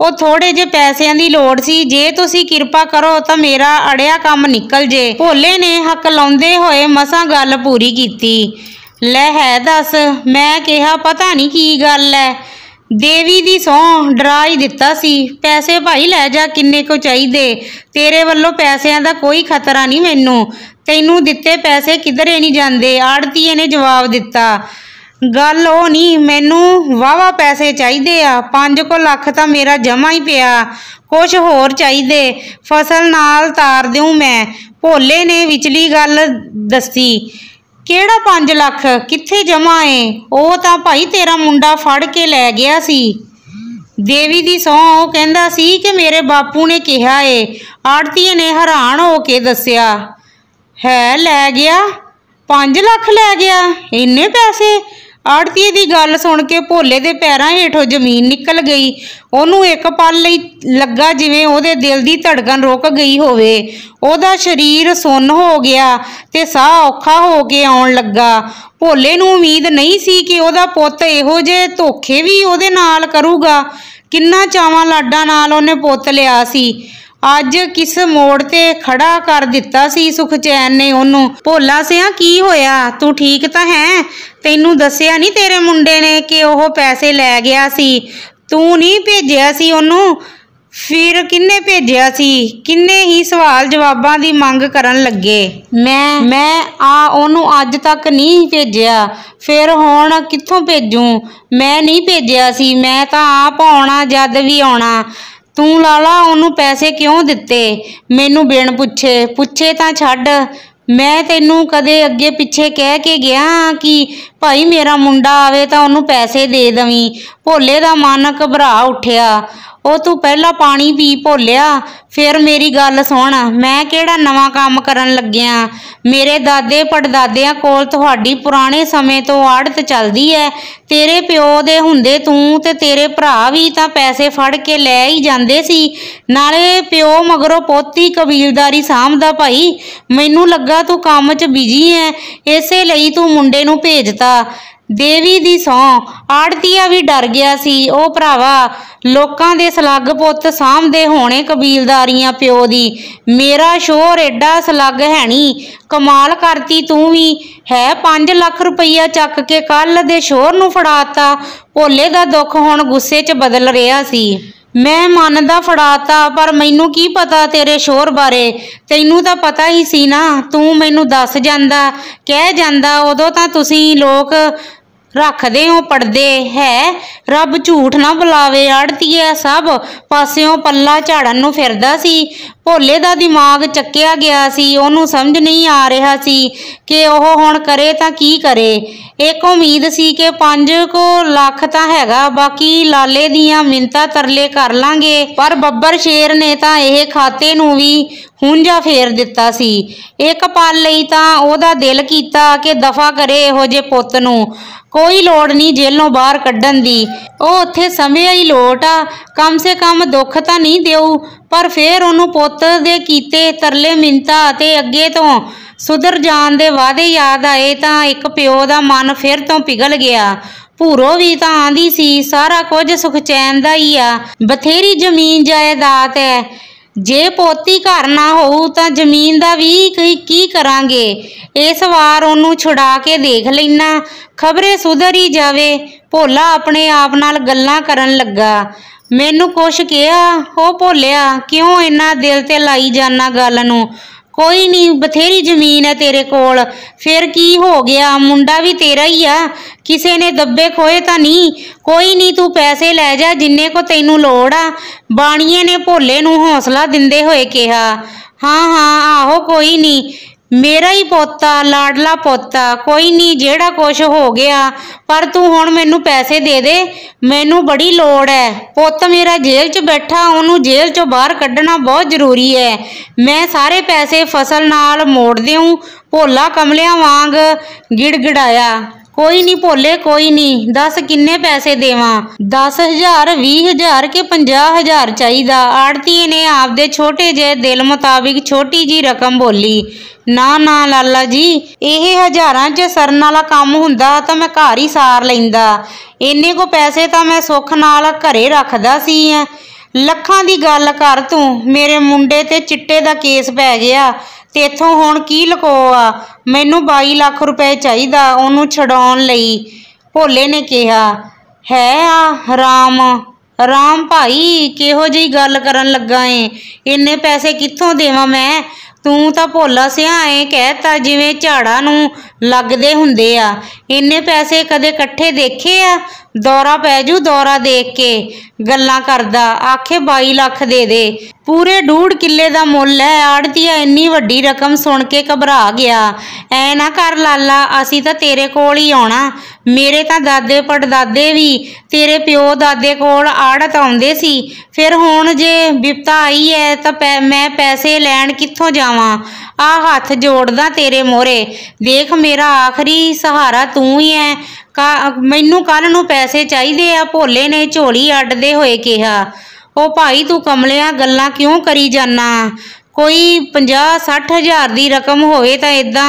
ਉਹ ਥੋੜੇ ਜੇ ਪੈਸਿਆਂ ਦੀ ਲੋੜ ਸੀ ਜੇ ਤੁਸੀਂ ਕਿਰਪਾ ਕਰੋ ਤਾਂ ਮੇਰਾ ਅੜਿਆ ਕੰਮ ਨਿਕਲ ਜੇ ਭੋਲੇ ਨੇ ਹੱਕ ਲਾਉਂਦੇ ਹੋਏ ਮਸਾਂ ਗੱਲ ਪੂਰੀ ਕੀਤੀ ਲੈ ਹੈ ਦੱਸ ਮੈਂ ਕਿਹਾ ਪਤਾ ਨਹੀਂ ਕੀ ਗੱਲ ਹੈ ਦੇਵੀ ਦੀ ਸਹੁੰ ਡਰਾ ਹੀ ਦਿੱਤਾ ਸੀ ਪੈਸੇ ਭਾਈ ਲੈ ਜਾ ਕਿੰਨੇ ਕੋ ਚਾਹੀਦੇ ਤੇਰੇ ਵੱਲੋਂ ਪੈਸਿਆਂ ਦਾ ਕੋਈ ਖਤਰਾ ਨਹੀਂ ਮੈਨੂੰ ਤੈਨੂੰ ਦਿੱਤੇ ਪੈਸੇ ਕਿਧਰੇ ਨਹੀਂ ਜਾਂਦੇ ਆੜਤੀਏ ਨੇ ਜਵਾਬ ਦਿੱਤਾ ਗੱਲ ਉਹ ਨਹੀਂ ਮੈਨੂੰ ਵਾਵਾ ਪੈਸੇ ਚਾਹੀਦੇ ਆ 5 ਕੋ ਲੱਖ ਤਾਂ ਮੇਰਾ ਜਮਾ ਹੀ ਪਿਆ ਕੁਝ ਹੋਰ ਚਾਹੀਦੇ ਫਸਲ ਨਾਲ ਤਾਰ ਦਿਉ ਮੈਂ ਭੋਲੇ ਨੇ ਵਿਚਲੀ ਗੱਲ ਦੱਸੀ ਕਿਹੜਾ 5 ਲੱਖ ਕਿੱਥੇ ਜਮਾ ਏ ਉਹ ਤਾਂ ਭਾਈ ਤੇਰਾ ਮੁੰਡਾ ਫੜ ਕੇ ਲੈ ਗਿਆ ਸੀ ਦੇਵੀ ਦੀ ਸੌਂ ਉਹ ਕਹਿੰਦਾ ਸੀ ਕਿ ਮੇਰੇ ਬਾਪੂ ਨੇ ਕਿਹਾ ਏ ਆੜਤੀ ਨੇ ਹੈਰਾਨ ਹੋ ਕੇ ਦੱਸਿਆ ਹੈ ਲੈ ਗਿਆ 5 ਲੱਖ ਲੈ ਗਿਆ ਇੰਨੇ ਪੈਸੇ ਆੜਤੀਏ ਦੀ ਗੱਲ ਸੁਣ ਕੇ ਭੋਲੇ ਦੇ ਪੈਰਾਂ ਹੇਠੋਂ ਜ਼ਮੀਨ ਨਿਕਲ ਗਈ ਉਹਨੂੰ ਇੱਕ ਪਲ ਲਈ ਲੱਗਾ ਜਿਵੇਂ ਉਹਦੇ ਦਿਲ ਦੀ ਧੜਕਣ ਰੁਕ ਗਈ ਹੋਵੇ ਉਹਦਾ ਸਰੀਰ ਸੁੰਨ ਹੋ ਗਿਆ ਤੇ ਸਾਹ ਔਖਾ ਹੋ ਕੇ ਆਉਣ ਲੱਗਾ ਭੋਲੇ ਨੂੰ ਉਮੀਦ ਨਹੀਂ ਸੀ ਕਿ ਉਹਦਾ ਪੁੱਤ ਇਹੋ ਜਿਹੇ ਧੋਖੇ ਵੀ ਉਹਦੇ ਨਾਲ ਕਰੂਗਾ ਕਿੰਨਾ ਚਾਵਾਂ ਲਾਡਾਂ ਨਾਲ ਉਹਨੇ ਪੁੱਤ ਲਿਆ ਸੀ ਅੱਜ ਕਿਸ ਮੋੜ ਤੇ ਖੜਾ ਕਰ ਦਿੱਤਾ ਸੀ ਸੁਖਚੈਨ ਨੇ ਉਹਨੂੰ ਭੋਲਾ ਸਿਆ ਕੀ ਹੋਇਆ ਤੂੰ ਠੀਕ ਤਾਂ ਹੈ ਤੈਨੂੰ ਦੱਸਿਆ ਨਹੀਂ ਤੇਰੇ ਮੁੰਡੇ ਨੇ ਕਿ ਉਹ ਪੈਸੇ ਲੈ ਗਿਆ ਸੀ ਤੂੰ ਨਹੀਂ ਭੇਜਿਆ ਸੀ ਉਹਨੂੰ ਫਿਰ ਕਿੰਨੇ ਭੇਜਿਆ ਸੀ ਕਿੰਨੇ ਹੀ ਸਵਾਲ ਜਵਾਬਾਂ ਦੀ ਮੰਗ ਕਰਨ ਲੱਗੇ ਮੈਂ ਮੈਂ ਆ ਉਹਨੂੰ ਅੱਜ ਤੱਕ ਨਹੀਂ ਭੇਜਿਆ ਫਿਰ ਹੁਣ ਕਿੱਥੋਂ ਭੇਜੂ ਮੈਂ ਨਹੀਂ ਭੇਜਿਆ ਸੀ ਮੈਂ ਤਾਂ ਆਪ ਆਉਣਾ ਜਦ ਵੀ ਆਉਣਾ ਤੂੰ ਲਾਲਾ ਉਹਨੂੰ ਪੈਸੇ ਕਿਉਂ ਦਿੱਤੇ ਮੈਨੂੰ ਬਿਨ ਪੁੱਛੇ ਪੁੱਛੇ ਤਾਂ ਛੱਡ ਮੈਂ ਤੈਨੂੰ ਕਦੇ ਅੱਗੇ ਪਿੱਛੇ ਕਹਿ ਕੇ ਗਿਆ ਕਿ ਭਾਈ ਮੇਰਾ ਮੁੰਡਾ ਆਵੇ ਤਾਂ ਉਹਨੂੰ ਪੈਸੇ ਦੇ ਦਵੀਂ ਭੋਲੇ ਦਾ ਮਨ ਘਬਰਾ ਉੱਠਿਆ ਉਹ ਤੂੰ ਪਹਿਲਾਂ ਪਾਣੀ ਪੀ ਭੋਲਿਆ ਫਿਰ ਮੇਰੀ ਗੱਲ ਸੁਣ ਮੈਂ ਕਿਹੜਾ ਨਵਾਂ ਕੰਮ ਕਰਨ ਲੱਗਿਆ ਮੇਰੇ ਦਾਦੇ ਪੜਦਾਦਿਆਂ ਕੋਲ ਤੁਹਾਡੀ ਪੁਰਾਣੇ ਸਮੇਂ ਤੋਂ ਆੜਤ ਚੱਲਦੀ ਐ ਤੇਰੇ ਪਿਓ ਦੇ ਹੁੰਦੇ ਤੂੰ ਤੇ ਤੇਰੇ ਭਰਾ ਵੀ ਤਾਂ ਪੈਸੇ ਫੜ ਕੇ ਲੈ ਹੀ ਜਾਂਦੇ ਸੀ ਨਾਲੇ ਪਿਓ ਮਗਰੋਂ ਪੋਤੀ ਕਬੀਲਦਾਰੀ ਸਾਂਭਦਾ ਭਾਈ ਮੈਨੂੰ ਲੱਗਾ ਤੂੰ ਕੰਮ 'ਚ ਬਿਜੀ ਐ ਇਸੇ ਲਈ ਤੂੰ ਮੁੰਡੇ ਨੂੰ ਭੇਜਤਾ ਦੇਵੀ ਦੀ ਸੌਂ ਆੜਤੀਆ ਵੀ ਡਰ ਗਿਆ ਸੀ ਉਹ ਭਰਾਵਾ ਲੋਕਾਂ ਦੇ ਸਲੱਗ ਪੁੱਤ ਸਾਹਮਣੇ ਹੋਣੇ ਕਬੀਲਦਾਰੀਆਂ ਪਿਓ ਦੀ ਮੇਰਾ ਸ਼ੋਰ ਐਡਾ ਸਲੱਗ ਹੈਣੀ ਕਮਾਲ ਕਰਤੀ ਤੂੰ ਵੀ ਹੈ 5 ਲੱਖ ਰੁਪਈਆ ਚੱਕ ਕੇ ਕੱਲ ਦੇ ਸ਼ੋਰ ਨੂੰ ਫੜਾਤਾ ਭੋਲੇ ਦਾ ਦੁੱਖ ਹੁਣ ਗੁੱਸੇ 'ਚ ਬਦਲ ਰਿਹਾ ਸੀ ਮੈਂ ਮਨ ਦਾ ਫੜਾਤਾ ਪਰ ਮੈਨੂੰ ਕੀ ਪਤਾ ਤੇਰੇ ਸ਼ੋਰ ਬਾਰੇ ਤੈਨੂੰ ਤਾਂ ਪਤਾ ਹੀ ਸੀ ਨਾ ਤੂੰ ਮੈਨੂੰ ਦੱਸ ਜਾਂਦਾ ਕਹਿ ਜਾਂਦਾ ਉਦੋਂ ਤਾਂ ਤੁਸੀਂ ਲੋਕ ਰੱਖਦੇ ਹੋ ਪੜਦੇ ਹੈ ਰੱਬ ਝੂਠ ਨਾ ਬੁਲਾਵੇ ਆੜਤੀਏ ਸਭ ਪਾਸਿਓਂ ਪੱਲਾ ਝਾੜਨ ਨੂੰ ਫਿਰਦਾ ਸੀ ਭੋਲੇ ਦਾ ਦਿਮਾਗ ਚੱਕਿਆ ਗਿਆ ਸੀ ਉਹਨੂੰ ਸਮਝ ਨਹੀਂ ਆ ਰਿਹਾ ਸੀ ਕਿ ਉਹ ਹੁਣ ਕਰੇ ਤਾਂ ਕੀ ਕਰੇ ਇੱਕ ਉਮੀਦ ਸੀ ਕਿ 5 ਕੋ ਲੱਖ ਤਾਂ ਹੈਗਾ ਬਾਕੀ ਲਾਲੇ ਦੀਆਂ ਮਿੰਤਾ ਤਰਲੇ ਕਰ ਲਾਂਗੇ ਪਰ ਬੱਬਰ ਸ਼ੇਰ ਨੇ ਤਾਂ ਇਹ ਖਾਤੇ ਨੂੰ ਵੀ ਹੁੰਜਾ ਫੇਰ ਦਿੱਤਾ ਸੀ ਇੱਕ ਪਲ ਲਈ ਤਾਂ ਉਹਦਾ ਦਿਲ ਕੀਤਾ ਕਿ ਦਫਾ ਕਰੇ ਇਹੋ ਜੇ ਪੁੱਤ ਨੂੰ ਕੋਈ ਲੋੜ ਨਹੀਂ ਜੇਲੋਂ ਬਾਹਰ ਕੱਢਣ ਦੀ ਉਹ ਉੱਥੇ ਸਮੇਂ ਹੀ ਲੋਟ ਆ ਕਮ ਸੇ ਕਮ ਦੁੱਖ ਤਾਂ ਨਹੀਂ ਦੇਉ ਪਰ ਫੇਰ ਉਹਨੂੰ ਪੁੱਤ ਦੇ ਕੀਤੇ ਤਰਲੇ ਮਿੰਤਾ ਅਤੇ ਅੱਗੇ ਤੋਂ ਸੁਧਰ ਜਾਣ ਦੇ ਵਾਅਦੇ ਯਾਦ ਆਏ ਤਾਂ ਇੱਕ ਪਿਓ ਦਾ ਮਨ ਫੇਰ ਤੋਂ ਪਿਗਲ ਗਿਆ ਭੂਰੋ ਵੀ ਤਾਂ ਆਂਦੀ ਸੀ ਸਾਰਾ ਕੁਝ ਸੁਖ ਚੈਨ ਦਾ ਹੀ ਆ ਬਥੇਰੀ ਜ਼ਮੀਨ ਜਾਇਦਾਦ ਹੈ ਜੇ ਪੋਤੀ ਘਰ ਨਾ ਹੋਊ ਤਾਂ ਜ਼ਮੀਨ ਦਾ ਵੀ ਕੀ ਕਰਾਂਗੇ ਇਸ ਵਾਰ ਉਹਨੂੰ ਛੁਡਾ ਕੇ ਦੇਖ ਲੈਣਾ ਖਬਰੇ ਸੁਧਰ ਹੀ ਜਾਵੇ ਭੋਲਾ ਆਪਣੇ ਆਪ ਨਾਲ ਗੱਲਾਂ ਕਰਨ ਲੱਗਾ ਮੈਨੂੰ ਕੁਛ ਕਿਹਾ ਉਹ ਭੋਲਿਆ ਕਿਉਂ ਇੰਨਾ ਦਿਲ ਤੇ ਲਾਈ ਜਾਣਾ ਗੱਲ ਨੂੰ ਕੋਈ ਨਹੀਂ ਬਥੇਰੀ ਜ਼ਮੀਨ ਹੈ ਤੇਰੇ ਕੋਲ ਫਿਰ ਕੀ ਹੋ ਗਿਆ ਮੁੰਡਾ ਵੀ ਤੇਰਾ ਹੀ ਆ ਕਿਸੇ ਨੇ ਦੱਬੇ ਖੋਏ ਤਾਂ ਨਹੀਂ ਕੋਈ ਨਹੀਂ ਤੂੰ ਪੈਸੇ ਲੈ ਜਾ ਜਿੰਨੇ ਕੋ ਤੈਨੂੰ ਲੋੜ ਆ ਬਾਣੀਏ ਨੇ ਭੋਲੇ ਨੂੰ ਹੌਸਲਾ ਦਿੰਦੇ ਹੋਏ ਕਿਹਾ ਹਾਂ ਹਾਂ ਆਹੋ ਕੋਈ ਨਹੀਂ ਮੇਰਾ ਹੀ ਪੋਤਾ ਲਾਡਲਾ ਪੋਤਾ ਕੋਈ ਨਹੀਂ ਜਿਹੜਾ ਕੁਝ ਹੋ ਗਿਆ ਪਰ ਤੂੰ ਹੁਣ ਮੈਨੂੰ ਪੈਸੇ ਦੇ ਦੇ ਮੈਨੂੰ ਬੜੀ ਲੋੜ ਹੈ ਪੁੱਤ ਮੇਰਾ ਜੇਲ੍ਹ 'ਚ ਬੈਠਾ ਉਹਨੂੰ ਜੇਲ੍ਹ 'ਚੋਂ ਬਾਹਰ ਕੱਢਣਾ ਬਹੁਤ ਜ਼ਰੂਰੀ ਹੈ ਮੈਂ ਸਾਰੇ ਪੈਸੇ ਫਸਲ ਨਾਲ ਮੋੜ ਦਿਉਂ ਭੋਲਾ ਕਮਲਿਆਂ ਵਾਂਗ ਗਿੜਗੜਾਇਆ ਕੋਈ ਨਹੀਂ ਭੋਲੇ ਕੋਈ ਨਹੀਂ ਦੱਸ ਕਿੰਨੇ ਪੈਸੇ ਦੇਵਾਂ 10000 20000 ਕੇ 50000 ਚਾਹੀਦਾ ਆੜਤੀ ਨੇ ਆਪਦੇ ਛੋਟੇ ਜਿਹੇ ਦਿਲ ਮੁਤਾਬਿਕ ਛੋਟੀ ਜੀ ਰਕਮ ਬੋਲੀ ਨਾ ਨਾ ਲਾਲਾ ਜੀ ਇਹ ਹਜ਼ਾਰਾਂ 'ਚ ਸਰਨ ਵਾਲਾ ਕੰਮ ਹੁੰਦਾ ਤਾਂ ਮੈਂ ਘਰ ਹੀ ਸਾਰ ਲੈਂਦਾ ਇੰਨੇ ਕੋ ਪੈਸੇ ਤਾਂ ਮੈਂ ਸੁੱਖ ਨਾਲ ਘਰੇ ਰੱਖਦਾ ਸੀ ਲੱਖਾਂ ਦੀ ਗੱਲ ਕਰ ਤੂੰ ਮੇਰੇ ਮੁੰਡੇ ਤੇ ਚਿੱਟੇ ਦਾ ਕੇਸ ਪੈ ਗਿਆ ਤੇਥੋਂ ਹੁਣ ਕੀ ਆ ਮੈਨੂੰ 22 ਲੱਖ ਰੁਪਏ ਚਾਹੀਦਾ ਉਹਨੂੰ ਛਡਾਉਣ ਲਈ ਭੋਲੇ ਨੇ ਕਿਹਾ ਹੈ ਆ ਰਾਮ ਰਾਮ ਭਾਈ ਕਿਹੋ ਜਿਹੀ ਗੱਲ ਕਰਨ ਲੱਗਾ ਏ ਇੰਨੇ ਪੈਸੇ ਕਿੱਥੋਂ ਦੇਵਾਂ ਮੈਂ ਤੂੰ ਤਾਂ ਭੋਲਾ ਸਿਆ ਐ ਕਹਿਤਾ ਜਿਵੇਂ ਝਾੜਾ ਨੂੰ ਲੱਗਦੇ ਹੁੰਦੇ ਆ ਇੰਨੇ ਪੈਸੇ ਕਦੇ ਇਕੱਠੇ ਦੇਖੇ ਆ ਦੌਰਾ ਪੈ ਦੌਰਾ ਦੇਖ ਕੇ ਗੱਲਾਂ ਕਰਦਾ ਆਖੇ 22 ਲੱਖ ਦੇ ਦੇ ਪੂਰੇ ਡੂੜ ਕਿੱਲੇ ਦਾ ਮੁੱਲ ਹੈ ਆੜਤੀਆ ਇੰਨੀ ਵੱਡੀ ਰਕਮ ਸੁਣ ਕੇ ਘਬਰਾ ਗਿਆ ਐ ਨਾ ਕਰ ਲਾਲਾ ਅਸੀਂ ਤਾਂ ਤੇਰੇ ਕੋਲ ਹੀ ਆਉਣਾ ਮੇਰੇ ਤਾਂ ਦਾਦੇ ਪੜਦਾਦੇ ਵੀ ਤੇਰੇ ਪਿਓ ਦਾਦੇ ਕੋਲ ਆੜਤ ਆਉਂਦੇ ਸੀ ਫਿਰ ਹੁਣ ਜੇ ਵਿਪਤਾ ਆਈ ਹੈ ਤਾਂ ਮੈਂ ਪੈਸੇ ਲੈਣ ਕਿੱਥੋਂ ਜਾਵਾਂ ਆ ਹੱਥ ਜੋੜਦਾ ਤੇਰੇ ਮੋਰੇ ਦੇਖ ਮੇਰਾ ਆਖਰੀ ਸਹਾਰਾ ਤੂੰ ਹੀ ਐ ਮੈਨੂੰ ਕੱਲ ਨੂੰ ਪੈਸੇ ਚਾਹੀਦੇ ਆ ਭੋਲੇ ਨੇ ਝੋਲੀ ਅੱਡਦੇ ਹੋਏ ਕਿਹਾ ਉਹ ਭਾਈ ਤੂੰ ਕਮਲਿਆ ਗੱਲਾਂ ਕਿਉਂ ਕਰੀ ਜਾਨਾ ਕੋਈ 50 60 ਹਜ਼ਾਰ ਦੀ ਰਕਮ ਹੋਵੇ ਤਾਂ ਇਦਾਂ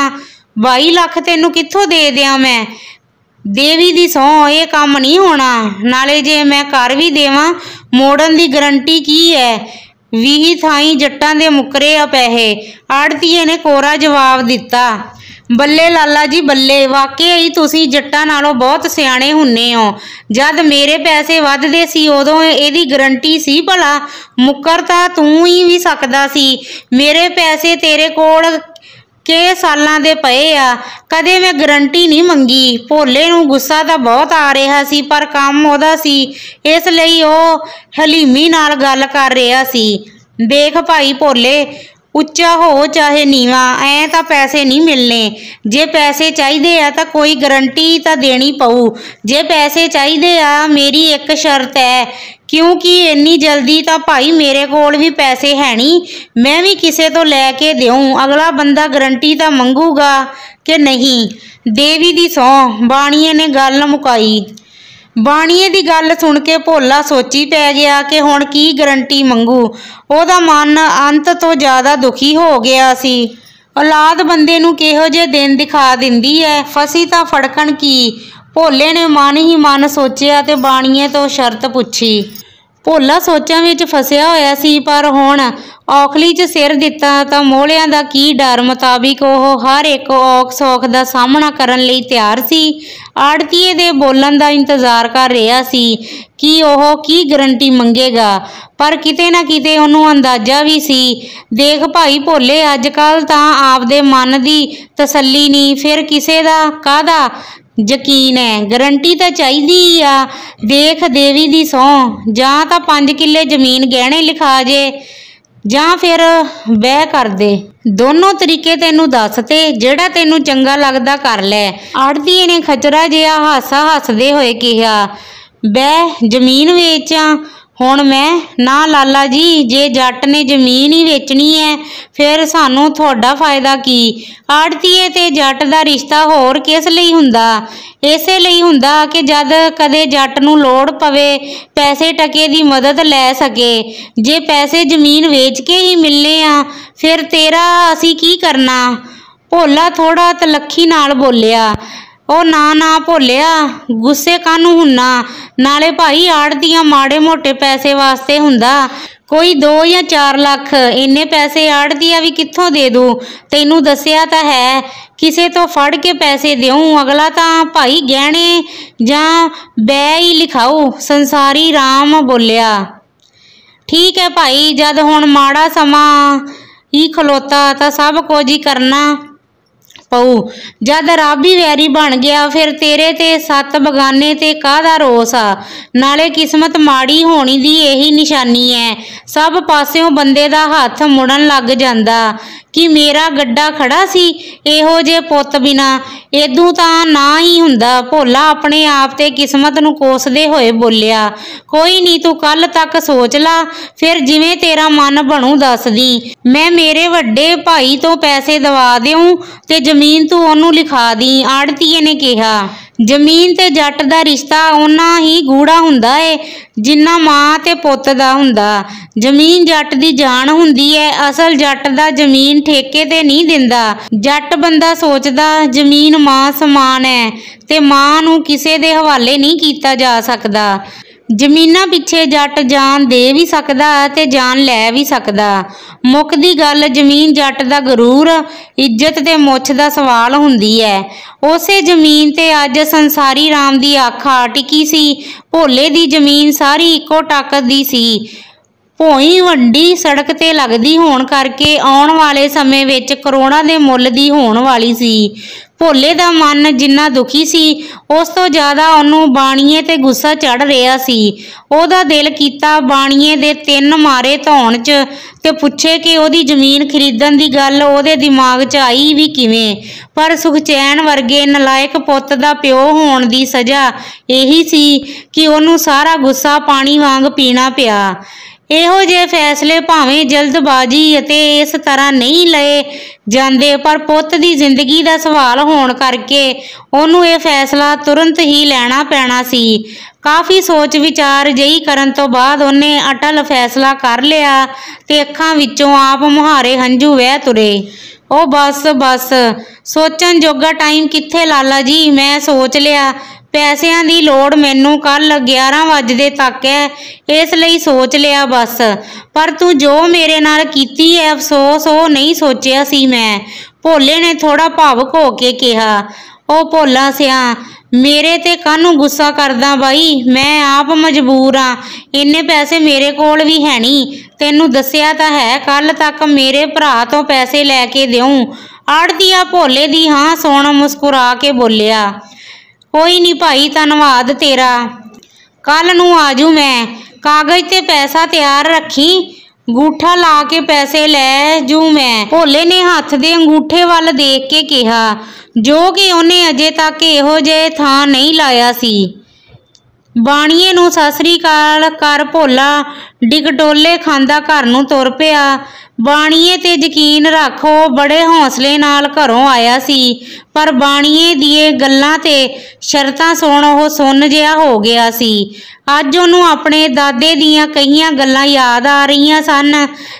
22 ਲੱਖ ਤੈਨੂੰ ਕਿੱਥੋਂ ਦੇ ਦਿਆਂ ਮੈਂ ਦੇਵੀ ਦੀ ਸੌ ਇਹ ਕੰਮ ਨਹੀਂ ਹੋਣਾ ਨਾਲੇ ਜੇ ਮੈਂ ਕਰ ਵੀ ਦੇਵਾਂ ਮੋੜਨ ਦੀ ਗਰੰਟੀ ਕੀ ਹੈ ਵੀਹ ਥਾਈ ਜੱਟਾਂ ਦੇ ਮੁਕਰੇ ਆ ਪੈਸੇ ਆੜਤੀਏ ਨੇ ਕੋਰਾ ਜਵਾਬ ਦਿੱਤਾ ਬੱਲੇ ਲਾਲਾ ਜੀ ਬੱਲੇ ਵਾਕਈ ਹੀ ਤੁਸੀਂ ਜੱਟਾਂ ਨਾਲੋਂ ਬਹੁਤ ਸਿਆਣੇ ਹੁੰਨੇ ਹੋ ਜਦ ਮੇਰੇ ਪੈਸੇ ਵੱਧਦੇ ਸੀ ਉਦੋਂ ਇਹਦੀ ਗਰੰਟੀ ਸੀ ਭਲਾ ਮੁੱਕਰ ਤਾਂ ਤੂੰ ਹੀ ਵੀ ਸਕਦਾ ਸੀ ਮੇਰੇ ਪੈਸੇ ਤੇਰੇ ਕੋਲ ਕੇ ਸਾਲਾਂ ਦੇ ਪਏ ਆ ਕਦੇ ਮੈਂ ਗਰੰਟੀ ਨਹੀਂ ਮੰਗੀ ਭੋਲੇ ਨੂੰ ਗੁੱਸਾ ਤਾਂ ਬਹੁਤ ਆ ਰਿਹਾ ਸੀ ਪਰ ਕੰਮ ਉਹਦਾ ਸੀ ਇਸ ਲਈ ਉਹ ਹਲੀਮੀ ਨਾਲ ਗੱਲ ਕਰ ਰਿਹਾ ਸੀ ਦੇਖ ਭਾਈ ਭੋਲੇ ਉੱਚਾ ਹੋ ਚਾਹੇ ਨੀਵਾ ਐ ਤਾਂ ਪੈਸੇ ਨਹੀਂ ਮਿਲਨੇ ਜੇ ਪੈਸੇ ਚਾਹੀਦੇ ਆ ਤਾਂ ਕੋਈ ਗਰੰਟੀ ਤਾਂ ਦੇਣੀ ਪਊ ਜੇ ਪੈਸੇ ਚਾਹੀਦੇ ਆ ਮੇਰੀ ਇੱਕ ਸ਼ਰਤ ਹੈ ਕਿਉਂਕਿ ਇੰਨੀ ਜਲਦੀ ਤਾਂ ਭਾਈ ਮੇਰੇ ਕੋਲ ਵੀ ਪੈਸੇ ਹੈ ਨਹੀਂ ਮੈਂ ਵੀ ਕਿਸੇ ਤੋਂ ਲੈ ਕੇ ਦੇਉਂ ਅਗਲਾ ਬੰਦਾ ਗਰੰਟੀ ਤਾਂ ਮੰਗੂਗਾ ਕਿ ਨਹੀਂ ਦੇਵੀ ਦੀ ਸੌ ਬਾਣੀਏ ਨੇ ਗੱਲ ਮੁਕਾਈ ਬਾਣੀਏ ਦੀ ਗੱਲ ਸੁਣ ਕੇ ਭੋਲਾ ਸੋਚੀ ਪੈ ਗਿਆ ਕਿ ਹੁਣ ਕੀ ਗਰੰਟੀ ਮੰਗੂ ਉਹਦਾ ਮਨ ਅੰਤ ਤੋਂ ਜ਼ਿਆਦਾ ਦੁਖੀ ਹੋ ਗਿਆ ਸੀ ਔਲਾਦ ਬੰਦੇ ਨੂੰ ਕਿਹੋ ਜਿਹੇ ਦਿਨ ਦਿਖਾ ਦਿੰਦੀ ਹੈ ਫਸੀ ਤਾਂ ਫੜਕਣ ਕੀ ਭੋਲੇ ਨੇ ਮਨ ਹੀ ਮਨ ਸੋਚਿਆ ਤੇ ਬਾਣੀਏ ਤੋਂ ਸ਼ਰਤ ਪੁੱਛੀ ਭੋਲਾ ਸੋਚਾਂ ਵਿੱਚ ਫਸਿਆ ਹੋਇਆ ਸੀ ਪਰ ਹੁਣ ਔਖਲੀ 'ਚ ਸਿਰ ਦਿੱਤਾ ਤਾਂ ਮੋਹਲਿਆਂ ਦਾ ਕੀ ਡਰ ਮੁਤਾਬਿਕ ਉਹ ਹਰ ਇੱਕ ਔਖ ਸੌਖ ਦਾ ਸਾਹਮਣਾ ਕਰਨ ਲਈ ਤਿਆਰ ਸੀ ਆੜਤੀਏ ਦੇ ਬੋਲਣ ਦਾ ਇੰਤਜ਼ਾਰ ਕਰ ਰਿਹਾ ਸੀ ਕਿ ਉਹ ਕੀ ਗਰੰਟੀ ਮੰਗੇਗਾ ਪਰ ਕਿਤੇ ਨਾ ਕਿਤੇ ਉਹਨੂੰ ਅੰਦਾਜ਼ਾ ਵੀ ਸੀ ਦੇਖ ਭਾਈ ਭੋਲੇ ਅੱਜ ਕੱਲ ਤਾਂ ਆਪਦੇ ਮਨ ਦੀ ਤਸੱਲੀ ਨਹੀਂ ਫਿਰ ਕਿਸੇ ਦਾ ਕਾਹਦਾ ਯਕੀਨ ਹੈ ਗਰੰਟੀ ਤਾਂ ਚਾਹੀਦੀ ਆ ਦੇਖ ਦੇਵੀ ਦੀ ਸੋ ਜਾਂ ਤਾਂ 5 ਕਿੱਲੇ ਜ਼ਮੀਨ ਗਹਿਣੇ ਲਿਖਾ ਜੇ ਜਾਂ ਫਿਰ ਵਹਿ ਕਰ ਦੇ ਦੋਨੋਂ ਤਰੀਕੇ ਤੈਨੂੰ ਦੱਸ ਤੇ ਜਿਹੜਾ ਤੈਨੂੰ ਚੰਗਾ ਲੱਗਦਾ ਕਰ ਲੈ ਆੜਦੀ ਨੇ ਖਚਰਾ ਜਿਹਾ ਹਾਸਾ ਹੱਸਦੇ ਹੋਏ ਕਿਹਾ ਵਹਿ ਜ਼ਮੀਨ ਵੇਚਾਂ ਹੁਣ ਮੈਂ ਨਾ ਲਾਲਾ ਜੀ ਜੇ ਜੱਟ ਨੇ ਜ਼ਮੀਨ ਹੀ ਵੇਚਣੀ ਐ ਫਿਰ ਸਾਨੂੰ ਤੁਹਾਡਾ ਫਾਇਦਾ ਕੀ ਆੜਤੀਏ ਤੇ ਜੱਟ ਦਾ ਰਿਸ਼ਤਾ ਹੋਰ ਕਿਸ ਲਈ ਹੁੰਦਾ ਇਸੇ ਲਈ ਹੁੰਦਾ ਕਿ ਜਦ ਕਦੇ ਜੱਟ ਨੂੰ ਲੋੜ ਪਵੇ ਪੈਸੇ ਟਕੇ ਦੀ ਮਦਦ ਲੈ ਸਕੇ ਜੇ ਪੈਸੇ ਜ਼ਮੀਨ ਵੇਚ ਕੇ ਹੀ ਮਿਲਨੇ ਆ ਫਿਰ ਤੇਰਾ ਅਸੀਂ ਕੀ ਕਰਨਾ ਭੋਲਾ ਥੋੜਾ ਤਲਖੀ ਨਾਲ ਬੋਲਿਆ ਉਹ ਨਾ ਨਾ ਭੋਲਿਆ ਗੁੱਸੇ ਕਾਨੂੰ ਹੁੰਨਾ ਨਾਲੇ ਭਾਈ ਆੜਦੀਆਂ ਮਾੜੇ ਮੋਟੇ ਪੈਸੇ ਵਾਸਤੇ ਹੁੰਦਾ ਕੋਈ 2 ਜਾਂ 4 ਲੱਖ ਇੰਨੇ ਪੈਸੇ ਆੜਦੀਆਂ ਵੀ ਕਿੱਥੋਂ ਦੇ ਦੂ ਤੈਨੂੰ ਦੱਸਿਆ ਤਾਂ ਹੈ ਕਿਸੇ ਤੋਂ ਫੜ ਕੇ ਪੈਸੇ ਦੇਉਂ ਅਗਲਾ ਤਾਂ ਭਾਈ ਗਹਿਣੇ ਜਾਂ ਬੈ ਹੀ ਲਿਖਾਓ ਸੰਸਾਰੀ RAM ਬੋਲਿਆ ਠੀਕ ਹੈ ਭਾਈ ਜਦ ਹੁਣ ਮਾੜਾ ਸਮਾਂ ਹੀ ਖਲੋਤਾ ਤਾਂ ਸਭ ਕੁਝ ਹੀ ਕਰਨਾ ਪਉ ਜਦ ਰੱਬ ਹੀ ਵੈਰੀ ਬਣ ਗਿਆ ਫਿਰ ਤੇਰੇ ਤੇ ਸੱਤ ਬਗਾਨੇ ਤੇ ਕਾਹਦਾ ਰੋਸ ਆ ਨਾਲੇ ਕਿਸਮਤ ਮਾੜੀ ਹੋਣੀ ਦੀ ਇਹੀ ਨਿਸ਼ਾਨੀ ਐ ਸਭ ਪਾਸਿਓਂ ਬੰਦੇ ਦਾ ਹੱਥ ਮੁੜਨ ਲੱਗ ਜਾਂਦਾ ਕਿ ਮੇਰਾ ਗੱਡਾ ਖੜਾ ਸੀ ਇਹੋ ਜੇ ਪੁੱਤ ਬਿਨਾ ਇਦੋਂ ਤਾਂ ਨਾ ਹੀ ਹੁੰਦਾ ਭੋਲਾ ਆਪਣੇ ਆਪ ਤੇ ਕਿਸਮਤ ਨੂੰ ਕੋਸਦੇ ਹੋਏ ਬੋਲਿਆ ਕੋਈ ਨਹੀਂ ਤੂੰ ਕੱਲ ਤੱਕ ਸੋਚ ਲਾ ਫਿਰ ਜਿਵੇਂ ਤੇਰਾ ਮਨ ਬਣੂ ਦੱਸਦੀ ਮੈਂ ਮੇਰੇ ਵੱਡੇ ਭਾਈ ਤੋਂ ਪੈਸੇ ਦਵਾ ਦੇਉ ਤੇ ਜ਼ਮੀਨ ਤੂੰ ਉਹਨੂੰ ਲਿਖਾ ਦੀ ਆੜਤੀਏ ਨੇ ਕਿਹਾ ਜ਼ਮੀਨ ਤੇ ਜੱਟ ਦਾ ਰਿਸ਼ਤਾ ਉਹਨਾਂ ਹੀ ਗੂੜਾ ਹੁੰਦਾ ਏ ਜਿੰਨਾ ਮਾਂ ਤੇ ਪੁੱਤ ਦਾ ਹੁੰਦਾ ਜ਼ਮੀਨ ਜੱਟ ਦੀ ਜਾਨ ਹੁੰਦੀ ਏ ਅਸਲ ਜੱਟ ਦਾ ਜ਼ਮੀਨ ਠੇਕੇ ਤੇ ਨਹੀਂ ਦਿੰਦਾ ਜੱਟ ਬੰਦਾ ਸੋਚਦਾ ਜ਼ਮੀਨ ਮਾਂ ਸਮਾਨ ਹੈ ਤੇ ਮਾਂ ਨੂੰ ਕਿਸੇ ਦੇ ਹਵਾਲੇ ਨਹੀਂ ਕੀਤਾ ਜਾ ਸਕਦਾ ਜ਼ਮੀਨਾਂ ਪਿੱਛੇ ਜੱਟ ਜਾਨ ਦੇ ਵੀ ਸਕਦਾ ਤੇ ਜਾਨ ਲੈ ਵੀ ਸਕਦਾ ਮੁੱਖ ਦੀ ਗੱਲ ਜ਼ਮੀਨ ਜੱਟ ਦਾ ਗਰੂਰ ਇੱਜ਼ਤ ਤੇ ਮੁੱਛ ਦਾ ਸਵਾਲ ਹੁੰਦੀ ਹੈ ਉਸੇ ਜ਼ਮੀਨ ਤੇ ਅੱਜ ਸੰਸਾਰੀ RAM ਦੀ ਅੱਖ ਟਿਕੀ ਸੀ ਭੋਲੇ ਦੀ ਜ਼ਮੀਨ ਸਾਰੀ ਇੱਕੋ ਟੱਕ ਦੀ ਸੀ ਭੋਈ ਵੱਡੀ ਸੜਕ ਤੇ ਲੱਗਦੀ ਹੋਣ ਕਰਕੇ ਆਉਣ ਵਾਲੇ ਸਮੇਂ ਵਿੱਚ ਕਰੋਨਾ ਦੇ ਮੁੱਲ ਦੀ ਹੋਣ ਵਾਲੀ ਸੀ ਭੋਲੇ ਦਾ ਮਨ ਜਿੰਨਾ ਦੁਖੀ ਸੀ ਉਸ ਤੋਂ ਜ਼ਿਆਦਾ ਉਹਨੂੰ ਬਾਣੀਏ ਤੇ ਗੁੱਸਾ ਚੜ ਰਿਹਾ ਸੀ ਉਹਦਾ ਦਿਲ ਕੀਤਾ ਬਾਣੀਏ ਦੇ ਤਿੰਨ ਮਾਰੇ ਧੌਣ 'ਚ ਤੇ ਪੁੱਛੇ ਕਿ ਉਹਦੀ ਜ਼ਮੀਨ ਖਰੀਦਣ ਦੀ ਗੱਲ ਉਹਦੇ ਦਿਮਾਗ 'ਚ ਆਈ ਵੀ ਕਿਵੇਂ ਪਰ ਸੁਖਚੈਨ ਵਰਗੇ ਨਲਾਇਕ ਪੁੱਤ ਦਾ ਪਿਓ ਹੋਣ ਦੀ ਸਜ਼ਾ ਇਹੀ ਸੀ ਕਿ ਉਹਨੂੰ ਸਾਰਾ ਗੁੱਸਾ ਪਾਣੀ ਵਾਂਗ ਪੀਣਾ ਪਿਆ ਇਹੋ ਜਿਹੇ ਫੈਸਲੇ ਭਾਵੇਂ ਜਲਦਬਾਜ਼ੀ ਅਤੇ ਇਸ ਤਰ੍ਹਾਂ ਨਹੀਂ ਲਏ ਜਾਂਦੇ ਪਰ ਪੁੱਤ ਦੀ ਜ਼ਿੰਦਗੀ ਦਾ ਸਵਾਲ ਹੋਣ ਕਰਕੇ ਉਹਨੂੰ ਇਹ ਫੈਸਲਾ ਤੁਰੰਤ ਹੀ ਲੈਣਾ ਪੈਣਾ ਸੀ ਕਾਫੀ ਸੋਚ ਵਿਚਾਰ ਜਈ ਕਰਨ ਤੋਂ ਬਾਅਦ ਉਹਨੇ ਅਟਲ ਫੈਸਲਾ ਕਰ ਲਿਆ ਤੇ ਅੱਖਾਂ ਵਿੱਚੋਂ ਆਪ ਮੁਹਾਰੇ ਹੰਝੂ ਵਹਿ ਤੁਰੇ ਉਹ ਬਸ ਬਸ ਸੋਚਣ ਜੋਗਾ ਟਾਈਮ ਕਿੱਥੇ ਲਾਲਾ ਜੀ ਮੈਂ ਸੋਚ ਲਿਆ ਪੈਸਿਆਂ ਦੀ ਲੋੜ ਮੈਨੂੰ ਕੱਲ 11 ਵਜੇ ਤੱਕ ਹੈ ਇਸ ਲਈ ਸੋਚ ਲਿਆ ਬਸ ਪਰ ਤੂੰ ਜੋ ਮੇਰੇ ਨਾਲ ਕੀਤੀ ਹੈ ਅਫਸੋਸ ਉਹ ਨਹੀਂ ਸੋਚਿਆ ਸੀ ਮੈਂ ਭੋਲੇ ਨੇ ਥੋੜਾ ਭਾਵਕ ਹੋ ਕੇ ਕਿਹਾ ਉਹ ਭੋਲਾ ਸਿਆ ਮੇਰੇ ਤੇ ਕਾਹਨੂੰ ਗੁੱਸਾ ਕਰਦਾ ਬਾਈ ਮੈਂ ਆਪ ਮਜਬੂਰ ਆ ਇੰਨੇ ਪੈਸੇ ਮੇਰੇ ਕੋਲ ਵੀ ਹੈ ਨਹੀਂ ਤੈਨੂੰ ਦੱਸਿਆ ਤਾਂ ਹੈ ਕੱਲ ਤੱਕ ਮੇਰੇ ਭਰਾ ਤੋਂ ਪੈਸੇ ਲੈ ਕੇ ਦਿਉ ਆੜਦੀਆ ਭੋਲੇ ਦੀ ਹਾਂ ਸੋਣਾ ਮੁਸਕਰਾ ਕੇ ਬੋਲਿਆ ਕੋਈ ਨਹੀਂ ਭਾਈ ਧੰਨਵਾਦ ਤੇਰਾ ਕੱਲ ਨੂੰ ਆਜੂ ਮੈਂ ਕਾਗਜ਼ ਤੇ ਪੈਸਾ ਤਿਆਰ ਰੱਖੀ ਗੂਠਾ ਲਾ ਕੇ ਪੈਸੇ ਲੈ ਜੂ ਮੈਂ ਭੋਲੇ ਨੇ ਹੱਥ ਦੇ ਅੰਗੂਠੇ ਵੱਲ ਦੇਖ ਕੇ ਕਿਹਾ ਜੋ ਕਿ ਉਹਨੇ ਅਜੇ ਤੱਕ ਇਹੋ ਜੇ ਥਾਂ ਨਹੀਂ ਲਾਇਆ ਸੀ ਬਾਣੀਏ ਨੂੰ ਸਸਰੀ ਕਾਲ ਕਰ ਭੋਲਾ ਡਿਗਡੋਲੇ ਖਾਂਦਾ ਘਰ ਨੂੰ ਤੁਰ ਪਿਆ ਬਾਣੀਏ ਤੇ ਯਕੀਨ ਰੱਖੋ ਬੜੇ ਹੌਸਲੇ ਨਾਲ ਘਰੋਂ ਆਇਆ ਸੀ ਪਰ ਬਾਣੀਏ ਦੀਏ ਗੱਲਾਂ ਤੇ ਸ਼ਰਤਾਂ ਸੁਣ ਉਹ ਸੁੰਨ ਜਿਹਾ ਹੋ ਗਿਆ ਸੀ ਅੱਜ ਉਹਨੂੰ ਆਪਣੇ ਦਾਦੇ ਦੀਆਂ ਕਈਆਂ ਗੱਲਾਂ ਯਾਦ ਆ ਰਹੀਆਂ ਸਨ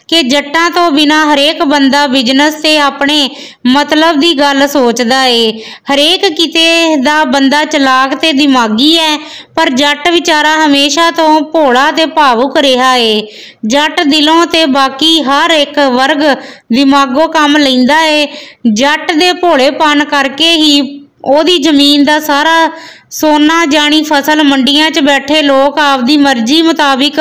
ਕਿ ਜੱਟਾਂ ਤੋਂ ਬਿਨਾ ਹਰੇਕ ਬੰਦਾ ਬਿਜ਼ਨਸ ਤੇ ਆਪਣੇ ਮਤਲਬ ਦੀ ਗੱਲ ਸੋਚਦਾ ਏ ਹਰੇਕ ਕਿਤੇ ਦਾ ਬੰਦਾ ਚਲਾਕ ਤੇ ਦਿਮਾਗੀ ਹੈ ਪਰ ਜੱਟ ਵਿਚਾਰਾ ਹਮੇਸ਼ਾ ਤੋਂ ਭੋਲਾ ਤੇ ਭਾਵੁਕ ਰਿਹਾ ਲੈਂਦਾ ਏ ਜੱਟ ਦਿਲੋਂ ਤੇ ਬਾਕੀ ਹਰ ਇੱਕ ਵਰਗ ਦਿਮਾਗੋਂ ਕੰਮ ਲੈਂਦਾ ਏ ਜੱਟ ਦੇ ਭੋਲੇਪਨ ਕਰਕੇ ਹੀ ਉਹਦੀ ਜ਼ਮੀਨ ਦਾ ਸਾਰਾ ਸੋਨਾ ਜਾਣੀ ਫਸਲ ਮੰਡੀਆਂ 'ਚ ਬੈਠੇ ਲੋਕ ਆਪਦੀ ਮਰਜ਼ੀ ਮੁਤਾਬਿਕ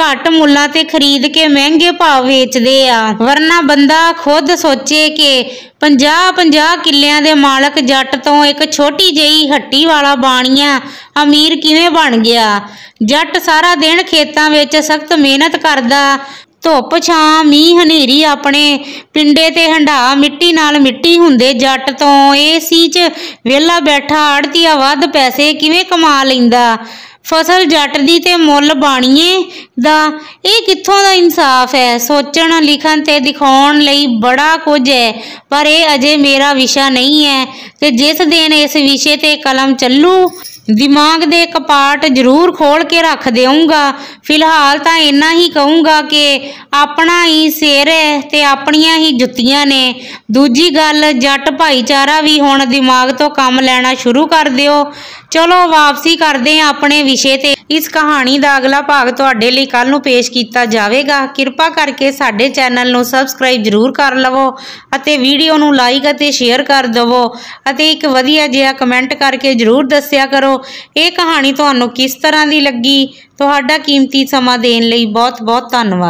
ਘੱਟ ਮੁੱਲਾਂ ਤੇ ਖਰੀਦ ਕੇ ਮਹਿੰਗੇ ਭਾਅ ਵੇਚਦੇ ਆ ਵਰਨਾ ਬੰਦਾ ਖੁਦ ਸੋਚੇ ਕਿ 50-50 ਕਿੱਲਿਆਂ ਦੇ ਮਾਲਕ ਜੱਟ ਤੋਂ ਇੱਕ ਛੋਟੀ ਜਿਹੀ ਹੱਟੀ ਵਾਲਾ ਬਾਣੀਆ ਅਮੀਰ ਕਿਵੇਂ ਬਣ ਗਿਆ ਜੱਟ ਸਾਰਾ ਦਿਨ ਖੇਤਾਂ ਵਿੱਚ ਸਖਤ ਮਿਹਨਤ ਕਰਦਾ ਧੁੱਪ ਛਾਂ ਮੀਂਹ ਹਨੇਰੀ ਆਪਣੇ ਪਿੰਡੇ ਤੇ ਹੰਡਾ ਮਿੱਟੀ ਨਾਲ ਮਿੱਟੀ ਹੁੰਦੇ ਜੱਟ ਤੋਂ ਸੀ 'ਚ ਵਿਹਲਾ ਬੈਠਾ ਆੜਤੀਆ ਵੱਧ ਪੈਸੇ ਕਿਵੇਂ ਕਮਾ ਲੈਂਦਾ ਫਸਲ ਜੱਟ ਦੀ ਤੇ ਮੁੱਲ ਬਾਣੀਏ ਦਾ ਇਹ ਕਿੱਥੋਂ ਦਾ ਇਨਸਾਫ ਹੈ ਸੋਚਣ ਲਿਖਣ ਤੇ ਦਿਖਾਉਣ ਲਈ ਬੜਾ ਕੁਝ ਹੈ ਪਰ ਇਹ ਅਜੇ ਮੇਰਾ ਵਿਸ਼ਾ ਨਹੀਂ ਹੈ ਤੇ ਜਿਸ ਦਿਨ ਇਸ ਵਿਸ਼ੇ ਤੇ ਕਲਮ ਚੱਲੂ ਦਿਮਾਗ ਦੇ ਕਪਾਟ ਜ਼ਰੂਰ ਖੋਲ ਕੇ ਰੱਖ ਦੇਊਂਗਾ ਫਿਲਹਾਲ ਤਾਂ ਇੰਨਾ ਹੀ ਕਹੂੰਗਾ ਕਿ ਆਪਣਾ ਹੀ ਸਿਰ ਹੈ ਤੇ ਆਪਣੀਆਂ ਹੀ ਜੁੱਤੀਆਂ ਨੇ ਦੂਜੀ ਗੱਲ ਜੱਟ ਭਾਈਚਾਰਾ ਵੀ ਹੁਣ ਦਿਮਾਗ ਤੋਂ ਕੰਮ ਲੈਣਾ ਸ਼ੁਰੂ ਕਰ ਦਿਓ ਚਲੋ ਵਾਪਸੀ ਕਰਦੇ ਹਾਂ ਆਪਣੇ ਵਿਸ਼ੇ ਤੇ ਇਸ ਕਹਾਣੀ ਦਾ ਅਗਲਾ ਭਾਗ ਤੁਹਾਡੇ ਲਈ ਕੱਲ ਨੂੰ ਪੇਸ਼ ਕੀਤਾ ਜਾਵੇਗਾ ਕਿਰਪਾ ਕਰਕੇ ਸਾਡੇ ਚੈਨਲ ਨੂੰ ਸਬਸਕ੍ਰਾਈਬ ਜ਼ਰੂਰ ਕਰ ਲਵੋ ਅਤੇ ਵੀਡੀਓ ਨੂੰ ਲਾਈਕ ਅਤੇ ਸ਼ੇਅਰ ਕਰ ਦਿਵੋ ਅਤੇ ਇੱਕ ਵਧੀਆ ਜਿਹਾ ਕਮੈਂਟ ਕਰਕੇ ਜ਼ਰੂਰ ਦੱਸਿਆ ਕਰੋ ਇਹ ਕਹਾਣੀ ਤੁਹਾਨੂੰ ਕਿਸ ਤਰ੍ਹਾਂ ਦੀ ਲੱਗੀ ਤੁਹਾਡਾ ਕੀਮਤੀ ਸਮਾਂ ਦੇਣ ਲਈ ਬਹੁਤ ਬਹੁਤ ਧੰਨਵਾਦ